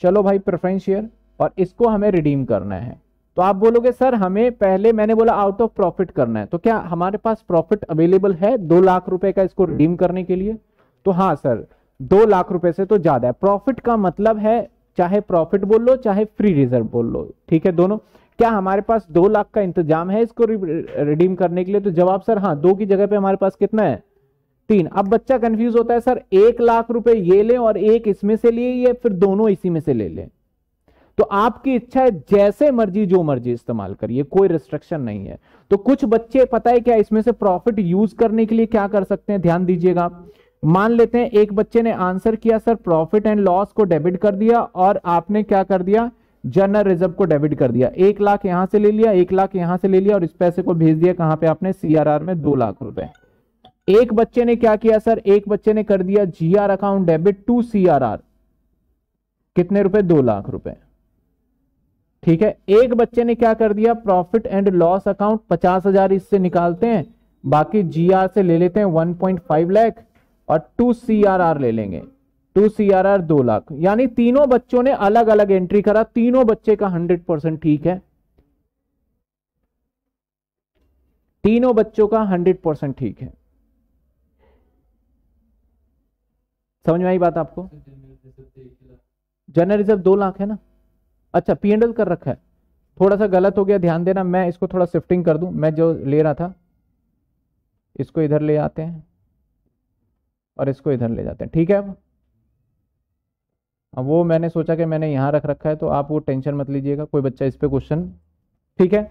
चलो भाई प्रेफरेंस शेयर और इसको हमें रिडीम करना है तो आप बोलोगे सर हमें पहले मैंने बोला आउट ऑफ प्रॉफिट करना है तो क्या हमारे पास प्रॉफिट अवेलेबल है दो लाख रुपए का इसको रिडीम करने के लिए तो हाँ सर दो लाख रुपए से तो ज्यादा है प्रॉफिट का मतलब है चाहे प्रॉफिट बोल लो चाहे फ्री रिजर्व बोल लो ठीक है दोनों क्या हमारे पास दो लाख का इंतजाम है इसको रिडीम करने के लिए तो जवाब सर हाँ दो की जगह पे हमारे पास कितना है तीन अब बच्चा कंफ्यूज होता है सर एक लाख रुपए ये लें और एक इसमें से लिए या फिर दोनों इसी में से ले लें तो आपकी इच्छा है जैसे मर्जी जो मर्जी इस्तेमाल करिए कोई रिस्ट्रिक्शन नहीं है तो कुछ बच्चे पता है क्या इसमें से प्रॉफिट यूज करने के लिए क्या कर सकते हैं ध्यान दीजिएगा मान लेते हैं एक बच्चे ने आंसर किया सर प्रॉफिट एंड लॉस को डेबिट कर दिया और आपने क्या कर दिया जनरल रिजर्व को डेबिट कर दिया एक लाख यहां से ले लिया एक लाख यहां से ले लिया और इस पैसे को भेज दिया कहां पे आपने सीआरआर में दो लाख रुपए एक बच्चे ने क्या किया सर एक बच्चे ने कर दिया GR account debit to CRR कितने रुपए दो लाख रुपए ठीक है एक बच्चे ने क्या कर दिया प्रॉफिट एंड लॉस अकाउंट पचास हजार इससे निकालते हैं बाकी आर से ले लेते हैं 1.5 लाख और टू आर ले लेंगे टू आर दो लाख यानी तीनों बच्चों ने अलग अलग एंट्री करा तीनों बच्चे का हंड्रेड परसेंट ठीक है तीनों बच्चों का हंड्रेड परसेंट ठीक है समझ में आई बात आपको जनरल रिजर्व दो लाख है ना अच्छा पी एंडल कर रखा है थोड़ा सा गलत हो गया ध्यान देना मैं इसको थोड़ा शिफ्टिंग कर दूं मैं जो ले रहा था इसको इधर ले आते हैं और इसको इधर ले जाते हैं ठीक है अब वो मैंने सोचा कि मैंने यहां रख रखा है तो आप वो टेंशन मत लीजिएगा कोई बच्चा इस पर क्वेश्चन ठीक है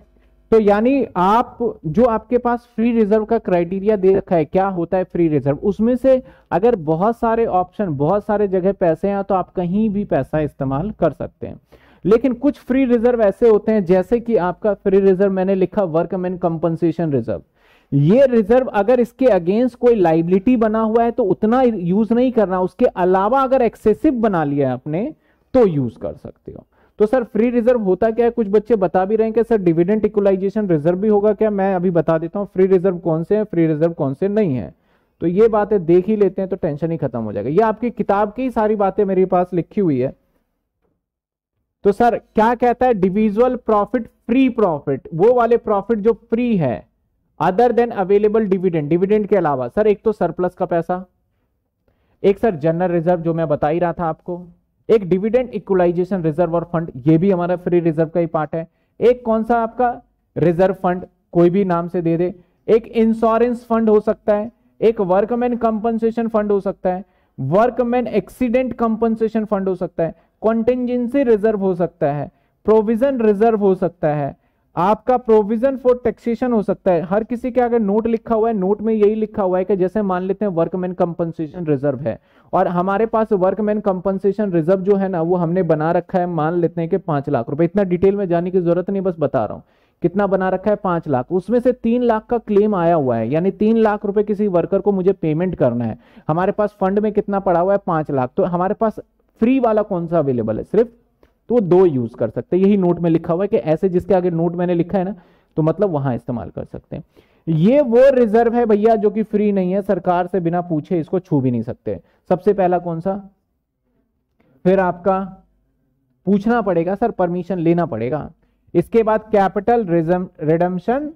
तो यानी आप जो आपके पास फ्री रिजर्व का क्राइटेरिया दे रखा है क्या होता है फ्री रिजर्व उसमें से अगर बहुत सारे ऑप्शन बहुत सारे जगह पैसे हैं तो आप कहीं भी पैसा इस्तेमाल कर सकते हैं लेकिन कुछ फ्री रिजर्व ऐसे होते हैं जैसे कि आपका फ्री रिजर्व मैंने लिखा वर्कमैन कंपनसेशन रिजर्व ये रिजर्व अगर इसके अगेंस्ट कोई लाइबिलिटी बना हुआ है तो उतना यूज नहीं करना उसके अलावा अगर एक्सेसिव बना लिया आपने तो यूज कर सकते हो तो सर फ्री रिजर्व होता क्या है कुछ बच्चे बता भी रहे हैं कि सर डिविडेंट इक्वलाइजेशन रिजर्व भी होगा क्या मैं अभी बता देता हूँ फ्री रिजर्व कौन से हैं फ्री रिजर्व कौन से नहीं है तो ये बातें देख ही लेते हैं तो टेंशन ही खत्म हो जाएगा ये आपकी किताब की सारी बातें मेरे पास लिखी हुई है तो सर क्या कहता है डिविजुअल प्रॉफिट फ्री प्रॉफिट वो वाले प्रॉफिट जो फ्री है other than available dividend dividend के अलावा सर एक तो सरप्लस का पैसा एक सर जनरल रिजर्व जो मैं बता ही रहा था आपको एक डिविडेंड इक्वलाइजेशन रिजर्व और फंड ये भी हमारा फ्री रिजर्व का ही पार्ट है एक कौन सा आपका रिजर्व फंड कोई भी नाम से दे दे एक इंश्योरेंस फंड हो सकता है एक वर्कमैन कंपनसेशन फंड हो सकता है वर्कमैन एक्सीडेंट कंपनसेशन फंड हो सकता है कॉन्टेंजेंसी रिजर्व हो सकता है प्रोविजन रिजर्व हो सकता है आपका प्रोविजन फॉर टैक्सेशन हो सकता है हर किसी के अगर नोट लिखा हुआ है नोट में यही लिखा हुआ है कि जैसे मान लेते हैं वर्कमैन कंपनसेशन रिजर्व है और हमारे पास वर्कमैन कंपनसेशन रिजर्व जो है ना वो हमने बना रखा है मान लेते हैं कि पांच लाख रुपए इतना डिटेल में जाने की जरूरत नहीं बस बता रहा हूं कितना बना रखा है पांच लाख उसमें से तीन लाख का क्लेम आया हुआ है यानी तीन लाख रुपए किसी वर्कर को मुझे पेमेंट करना है हमारे पास फंड में कितना पड़ा हुआ है पांच लाख तो हमारे पास फ्री वाला कौन सा अवेलेबल है सिर्फ तो दो यूज कर सकते हैं यही नोट में लिखा हुआ है कि ऐसे जिसके आगे नोट मैंने लिखा है ना तो मतलब वहां इस्तेमाल कर सकते हैं ये वो रिजर्व है भैया जो कि फ्री नहीं है सरकार से बिना पूछे इसको छू भी नहीं सकते सबसे पहला कौन सा फिर आपका पूछना पड़ेगा सर परमिशन लेना पड़ेगा इसके बाद कैपिटल रिडम्शन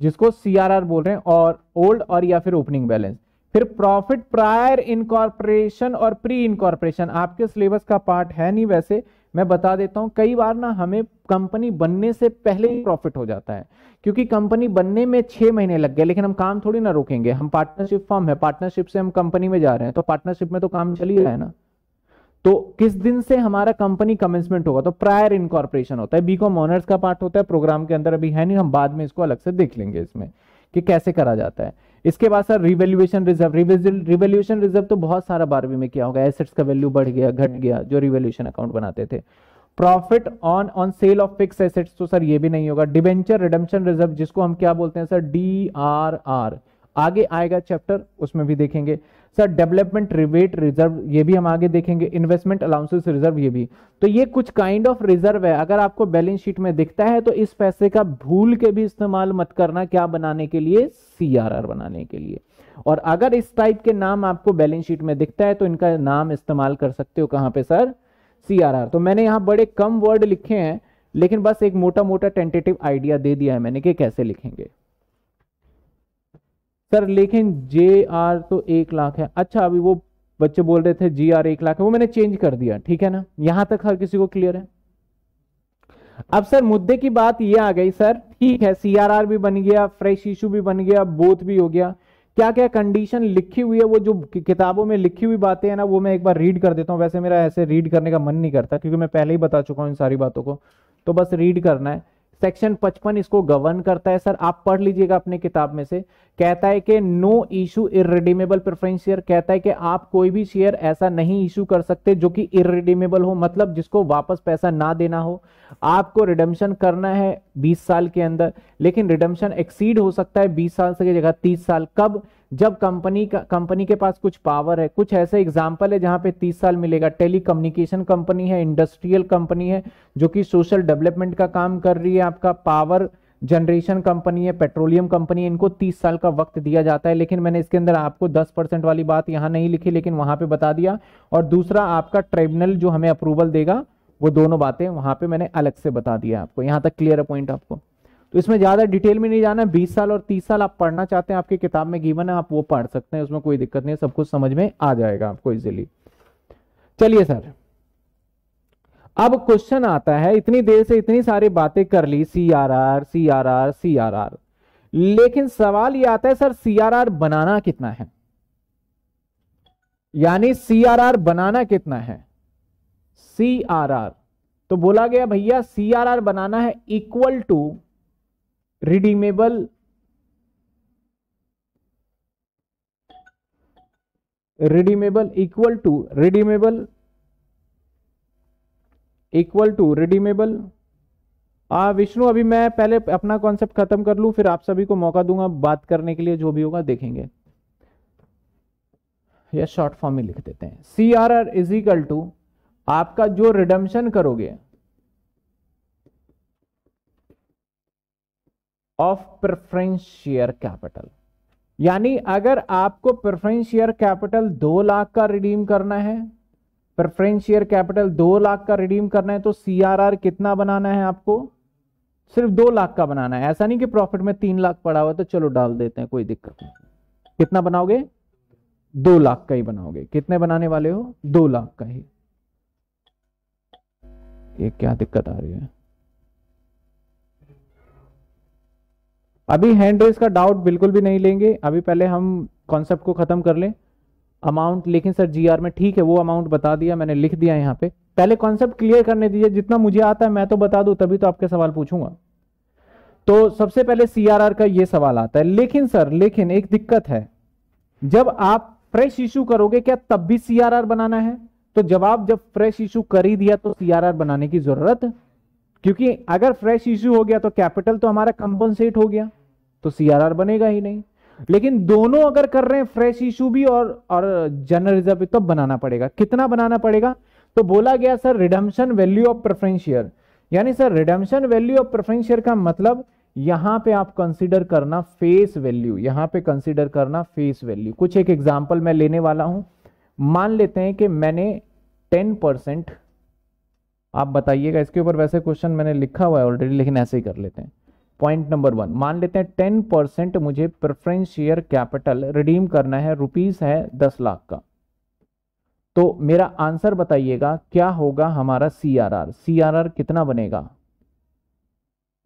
जिसको सीआरआर बोल रहे हैं और ओल्ड और या फिर ओपनिंग बैलेंस फिर प्रॉफिट प्रायर इनकॉर्पोरेशन और प्री इनकॉर्पोरेशन आपके सिलेबस का पार्ट है नहीं वैसे मैं बता देता हूं कई बार ना हमें कंपनी बनने से पहले ही प्रॉफिट हो जाता है क्योंकि कंपनी बनने में छह महीने लग गए लेकिन हम काम थोड़ी ना रोकेंगे हम पार्टनरशिप फॉर्म है पार्टनरशिप से हम कंपनी में जा रहे हैं तो पार्टनरशिप में तो काम चल ही रहा है ना तो किस दिन से हमारा कंपनी कमेंसमेंट होगा तो प्रायर इनकॉर्पोरेशन होता है बीकॉम ऑनर्स का पार्ट होता है प्रोग्राम के अंदर अभी है नहीं हम बाद में इसको अलग से देख लेंगे इसमें कि कैसे करा जाता है इसके बाद sir revaluation reserve revaluation reserve तो बहुत सारा बारहवीं में किया होगा एसेट्स का वैल्यू बढ़ गया घट हम्म। गया जो रिवेल्यूशन अकाउंट बनाते थे profit on on sale of fixed assets तो सर ये भी नहीं होगा डिवेंचर रिडम्पशन रिजर्व जिसको हम क्या बोलते हैं सर डी आर आर आगे आएगा चैप्टर उसमें भी देखेंगे सर डेवलपमेंट रिवेट रिजर्व ये भी हम आगे देखेंगे इन्वेस्टमेंट अलाउंसेस रिजर्व ये भी तो ये कुछ काइंड ऑफ रिजर्व है अगर आपको बैलेंस शीट में दिखता है तो इस पैसे का भूल के भी इस्तेमाल मत करना क्या बनाने के लिए सी बनाने के लिए और अगर इस टाइप के नाम आपको बैलेंस शीट में दिखता है तो इनका नाम इस्तेमाल कर सकते हो कहाँ पे सर सी तो मैंने यहाँ बड़े कम वर्ड लिखे हैं लेकिन बस एक मोटा मोटा टेंटेटिव आइडिया दे दिया है मैंने कि कैसे लिखेंगे सर लेकिन जे आर तो एक लाख है अच्छा अभी वो बच्चे बोल रहे थे जी आर एक लाख है वो मैंने चेंज कर दिया ठीक है ना यहां तक हर किसी को क्लियर है अब सर मुद्दे की बात ये आ गई सर ठीक है सीआरआर भी बन गया फ्रेश इशू भी बन गया बोथ भी हो गया क्या क्या कंडीशन लिखी हुई है वो जो किताबों में लिखी हुई बातें हैं ना वो मैं एक बार रीड कर देता हूँ वैसे मेरा ऐसे रीड करने का मन नहीं करता क्योंकि मैं पहले ही बता चुका हूं इन सारी बातों को तो बस रीड करना है सेक्शन 55 इसको गवर्न करता है सर आप पढ़ लीजिएगा अपने किताब में से कहता है कि no issue irredeemable preference share कहता है कि आप कोई भी शेयर ऐसा नहीं इशू कर सकते जो कि इरेडीमेबल हो मतलब जिसको वापस पैसा ना देना हो आपको रिडम्शन करना है 20 साल के अंदर लेकिन रिडम्शन एक्सीड हो सकता है 20 साल से जगह 30 साल कब जब कंपनी का कंपनी के पास कुछ पावर है कुछ ऐसे एग्जाम्पल है जहां पे 30 साल मिलेगा टेली कंपनी है इंडस्ट्रियल कंपनी है जो कि सोशल डेवलपमेंट का काम कर रही है आपका पावर जनरेशन कंपनी है पेट्रोलियम कंपनी इनको 30 साल का वक्त दिया जाता है लेकिन मैंने इसके अंदर आपको 10 परसेंट वाली बात यहाँ नहीं लिखी लेकिन वहां पे बता दिया और दूसरा आपका ट्रिब्यूनल जो हमें अप्रूवल देगा वो दोनों बातें वहां पे मैंने अलग से बता दिया आपको यहाँ तक क्लियर है पॉइंट आपको तो इसमें ज़्यादा डिटेल में नहीं जाना बीस साल और तीस साल आप पढ़ना चाहते हैं आपकी किताब में गीवन है आप वो पढ़ सकते हैं उसमें कोई दिक्कत नहीं है सब कुछ समझ में आ जाएगा आपको इजिली चलिए सर अब क्वेश्चन आता है इतनी देर से इतनी सारी बातें कर ली C R R C R R C R R लेकिन सवाल यह आता है सर सी आर आर बनाना कितना है यानी सी आर आर बनाना कितना है सी आर आर तो बोला गया भैया सी आर आर बनाना है equal to redeemable redeemable equal to redeemable equal to redeemable आ विष्णु अभी मैं पहले अपना कॉन्सेप्ट खत्म कर लूं फिर आप सभी को मौका दूंगा बात करने के लिए जो भी होगा देखेंगे या शॉर्ट फॉर्म में लिख देते हैं C R R is equal to आपका जो रिडम्शन करोगे ऑफ प्रेफरेंस शेयर कैपिटल यानी अगर आपको प्रेफरेंस शेयर कैपिटल दो लाख का रिडीम करना है प्रेफरेंस शेयर कैपिटल दो लाख का रिडीम करना है तो सीआरआर कितना बनाना है आपको सिर्फ दो लाख का बनाना है ऐसा नहीं कि प्रॉफिट में तीन लाख पड़ा हुआ तो चलो डाल देते हैं कोई दिक्कत नहीं कितना बनाओगे दो लाख का ही बनाओगे कितने बनाने वाले हो दो लाख का ही ये क्या दिक्कत आ रही है अभी हैंड रेस का डाउट बिल्कुल भी नहीं लेंगे अभी पहले हम कॉन्सेप्ट को खत्म कर लें अमाउंट लेकिन सर जीआर में ठीक है वो अमाउंट बता दिया मैंने लिख दिया यहाँ पे पहले कॉन्सेप्ट क्लियर करने दीजिए जितना मुझे आता है मैं तो बता दू तभी तो आपके सवाल पूछूंगा तो सबसे पहले सीआरआर का ये सवाल आता है लेकिन सर लेकिन एक दिक्कत है जब आप फ्रेश इशू करोगे क्या तब भी सीआरआर बनाना है तो जवाब जब फ्रेश इशू कर ही दिया तो सीआरआर बनाने की जरूरत क्योंकि अगर फ्रेश इशू हो गया तो कैपिटल तो हमारा कंपनसेट हो गया तो सीआरआर बनेगा ही नहीं लेकिन दोनों अगर कर रहे हैं फ्रेश इशू भी और और जनरल रिजर्व भी तो बनाना पड़ेगा कितना बनाना पड़ेगा तो बोला गया sir redemption value of preferential यानी sir redemption value of preferential का मतलब यहां पे आप कंसीडर करना फेस वैल्यू यहां पे कंसीडर करना फेस वैल्यू कुछ एक एग्जांपल मैं लेने वाला हूं मान लेते हैं कि मैंने 10 परसेंट आप बताइएगा इसके ऊपर वैसे क्वेश्चन मैंने लिखा हुआ है ऑलरेडी लेकिन ऐसे ही कर लेते हैं पॉइंट नंबर वन मान लेते हैं टेन परसेंट मुझे प्रेफरेंस शेयर कैपिटल रिडीम करना है रुपीस है दस लाख का तो मेरा आंसर बताइएगा क्या होगा हमारा सीआरआर सीआरआर कितना बनेगा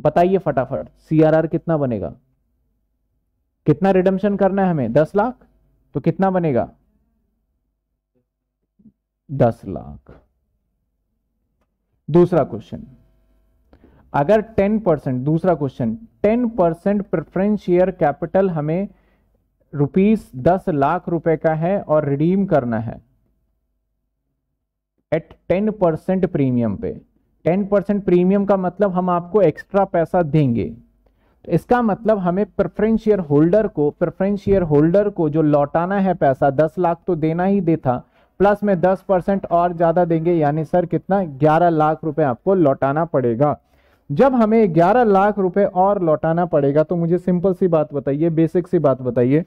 बताइए फटाफट सीआरआर कितना बनेगा कितना रिडम्शन करना है हमें दस लाख तो कितना बनेगा दस लाख दूसरा क्वेश्चन अगर 10 परसेंट दूसरा question 10 percent preference share capital हमें रुपीस दस लाख रुपए का है और रिडीम करना है एट 10 परसेंट प्रीमियम पे 10 परसेंट प्रीमियम का मतलब हम आपको एक्स्ट्रा पैसा देंगे तो इसका मतलब हमें प्रेफरेंस शेयर होल्डर को प्रेफरेंस शेयर होल्डर को जो लौटाना है पैसा दस लाख तो देना ही देता प्लस में दस परसेंट और ज़्यादा देंगे यानी सर कितना ग्यारह लाख रुपए आपको लौटाना पड़ेगा जब हमें 11 लाख रुपए और लौटाना पड़ेगा तो मुझे सिंपल सी बात बताइए बेसिक सी बात बताइए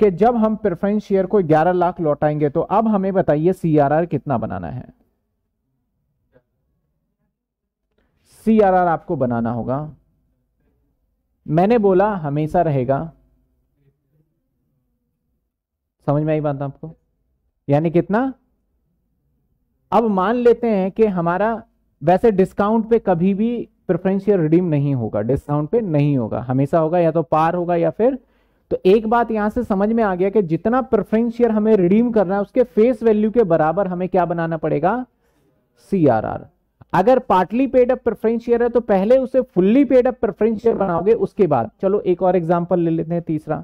कि जब हम प्रेफरेंस शेयर को 11 लाख लौटाएंगे तो अब हमें बताइए सीआरआर कितना बनाना है सीआरआर आपको बनाना होगा मैंने बोला हमेशा रहेगा समझ में आई बात आपको यानी कितना अब मान लेते हैं कि हमारा वैसे डिस्काउंट पे कभी भी प्रेफरेंशियल रिडीम नहीं होगा डिस्काउंट पे नहीं होगा हमेशा होगा या तो पार होगा या फिर तो एक बात यहां से समझ में आ गया कि जितना प्रेफरेंशियल हमें रिडीम करना है उसके फेस वैल्यू के बराबर हमें क्या बनाना पड़ेगा सीआरआर अगर पार्टली पेड अप प्रेफरेंशियल है तो पहले उसे फुल्ली पेड अप प्रेफरेंशियल बनाओगे उसके बाद चलो एक और एग्जाम्पल ले लेते हैं तीसरा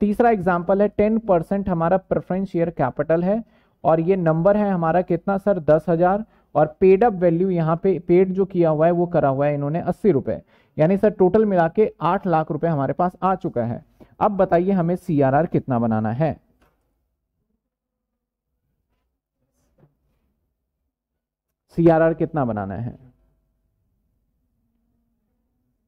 तीसरा एग्जाम्पल है टेन परसेंट हमारा प्रेफरेंशियल कैपिटल है और ये नंबर है हमारा कितना सर दस हजार और पेड अप वैल्यू यहाँ पे पेड जो किया हुआ है वो करा हुआ है इन्होंने अस्सी रुपए यानी सर टोटल मिला के आठ लाख रुपए हमारे पास आ चुका है अब बताइए हमें सी कितना बनाना है सी कितना बनाना है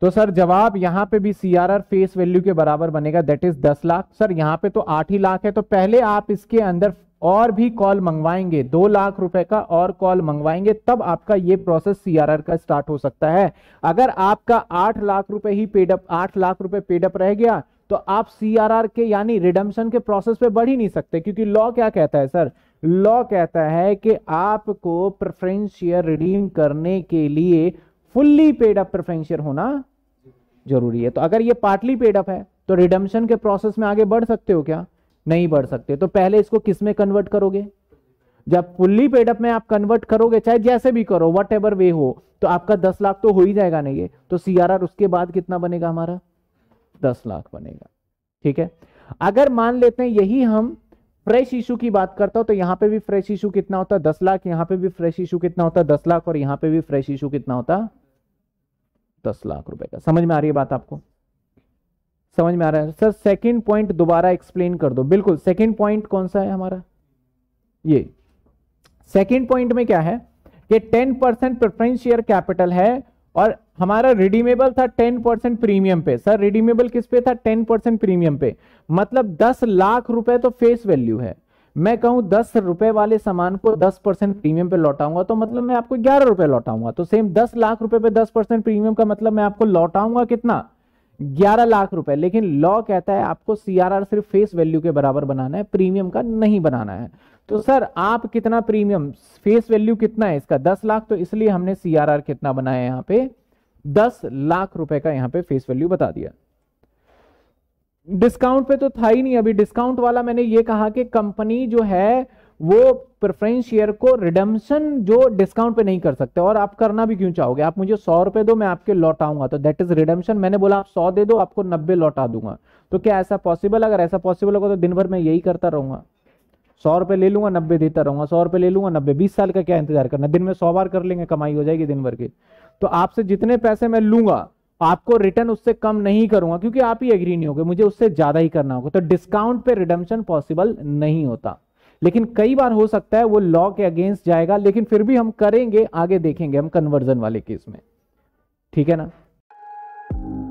तो सर जवाब यहां पे भी C R R face value के बराबर बनेगा दैट इज दस लाख सर यहां पे तो आठ ही लाख है तो पहले आप इसके अंदर और भी कॉल मंगवाएंगे दो लाख रुपए का और कॉल मंगवाएंगे तब आपका ये प्रोसेस सीआरआर का स्टार्ट हो सकता है अगर आपका आठ लाख रुपए ही पेडअप आठ लाख रुपए पेडअप रह गया तो आप सीआरआर के यानी रिडम्शन के प्रोसेस पे बढ़ ही नहीं सकते क्योंकि लॉ क्या कहता है सर लॉ कहता है कि आपको प्रेफरेंस शेयर रिडीम करने के लिए fully paid up preference share होना जरूरी है तो अगर ये पार्टली पेड अप है तो रिडम्शन के प्रोसेस में आगे बढ़ सकते हो क्या नहीं बढ़ सकते तो पहले इसको किस में कन्वर्ट करोगे जब फुल्ली पेडअप में आप कन्वर्ट करोगे चाहे जैसे भी करो वट एवर वे हो तो आपका दस लाख तो हो ही जाएगा ना ये तो सीआरआर उसके बाद कितना बनेगा हमारा दस लाख बनेगा ठीक है अगर मान लेते हैं यही हम फ्रेश इशू की बात करता हूं तो यहां पे भी फ्रेश इशू कितना होता है दस लाख यहां पे भी फ्रेश इशू कितना होता है दस लाख और यहां पे भी फ्रेश इशू कितना होता है दस लाख रुपए का समझ में आ रही है बात आपको समझ में आ रहा है सर सेकंड पॉइंट दोबारा एक्सप्लेन कर दो बिल्कुल सेकंड पॉइंट कौन सा है हमारा ये सेकंड पॉइंट में क्या है कि 10 परसेंट प्रेफरेंस शेयर कैपिटल है और हमारा रिडीमेबल था 10 परसेंट प्रीमियम पे सर रिडीमेबल किस पे था 10 परसेंट प्रीमियम पे मतलब 10 लाख रुपए तो फेस वैल्यू है मैं कहूं दस रुपए वाले सामान को दस परसेंट प्रीमियम पे लौटाऊंगा तो मतलब मैं आपको ग्यारह रुपए लौटाऊंगा तो सेम दस लाख रुपए पे दस परसेंट प्रीमियम का मतलब मैं आपको लौटाऊंगा कितना ग्यारह लाख रुपए लेकिन लॉ कहता है आपको सीआरआर सिर्फ फेस वैल्यू के बराबर बनाना है प्रीमियम का नहीं बनाना है तो सर आप कितना प्रीमियम फेस वैल्यू कितना है इसका दस लाख तो इसलिए हमने सीआरआर कितना बनाया यहां पे दस लाख रुपए का यहां पे फेस वैल्यू बता दिया डिस्काउंट पे तो था ही नहीं अभी डिस्काउंट वाला मैंने ये कहा कि कंपनी जो है वो प्रेफरेंस शेयर को रिडम्शन जो डिस्काउंट पे नहीं कर सकते और आप करना भी क्यों चाहोगे आप मुझे सौ रुपए दो मैं आपके लौटाऊंगा तो दैट इज रिडम्शन मैंने बोला आप सौ दे दो आपको नब्बे लौटा दूंगा तो क्या ऐसा पॉसिबल अगर ऐसा पॉसिबल होगा तो दिन भर मैं यही करता रहूंगा सौ रुपए ले लूंगा नब्बे देता रहूंगा सौ रुपए ले लूंगा नब्बे बीस साल का क्या इंतजार करना दिन में सौ बार कर लेंगे कमाई हो जाएगी दिन भर की तो आपसे जितने पैसे मैं लूंगा आपको रिटर्न उससे कम नहीं करूंगा क्योंकि आप ही एग्री नहीं होगे मुझे उससे ज्यादा ही करना होगा तो डिस्काउंट पे रिडम्शन पॉसिबल नहीं होता लेकिन कई बार हो सकता है वो लॉ के अगेंस्ट जाएगा लेकिन फिर भी हम करेंगे आगे देखेंगे हम कन्वर्जन वाले केस में ठीक है ना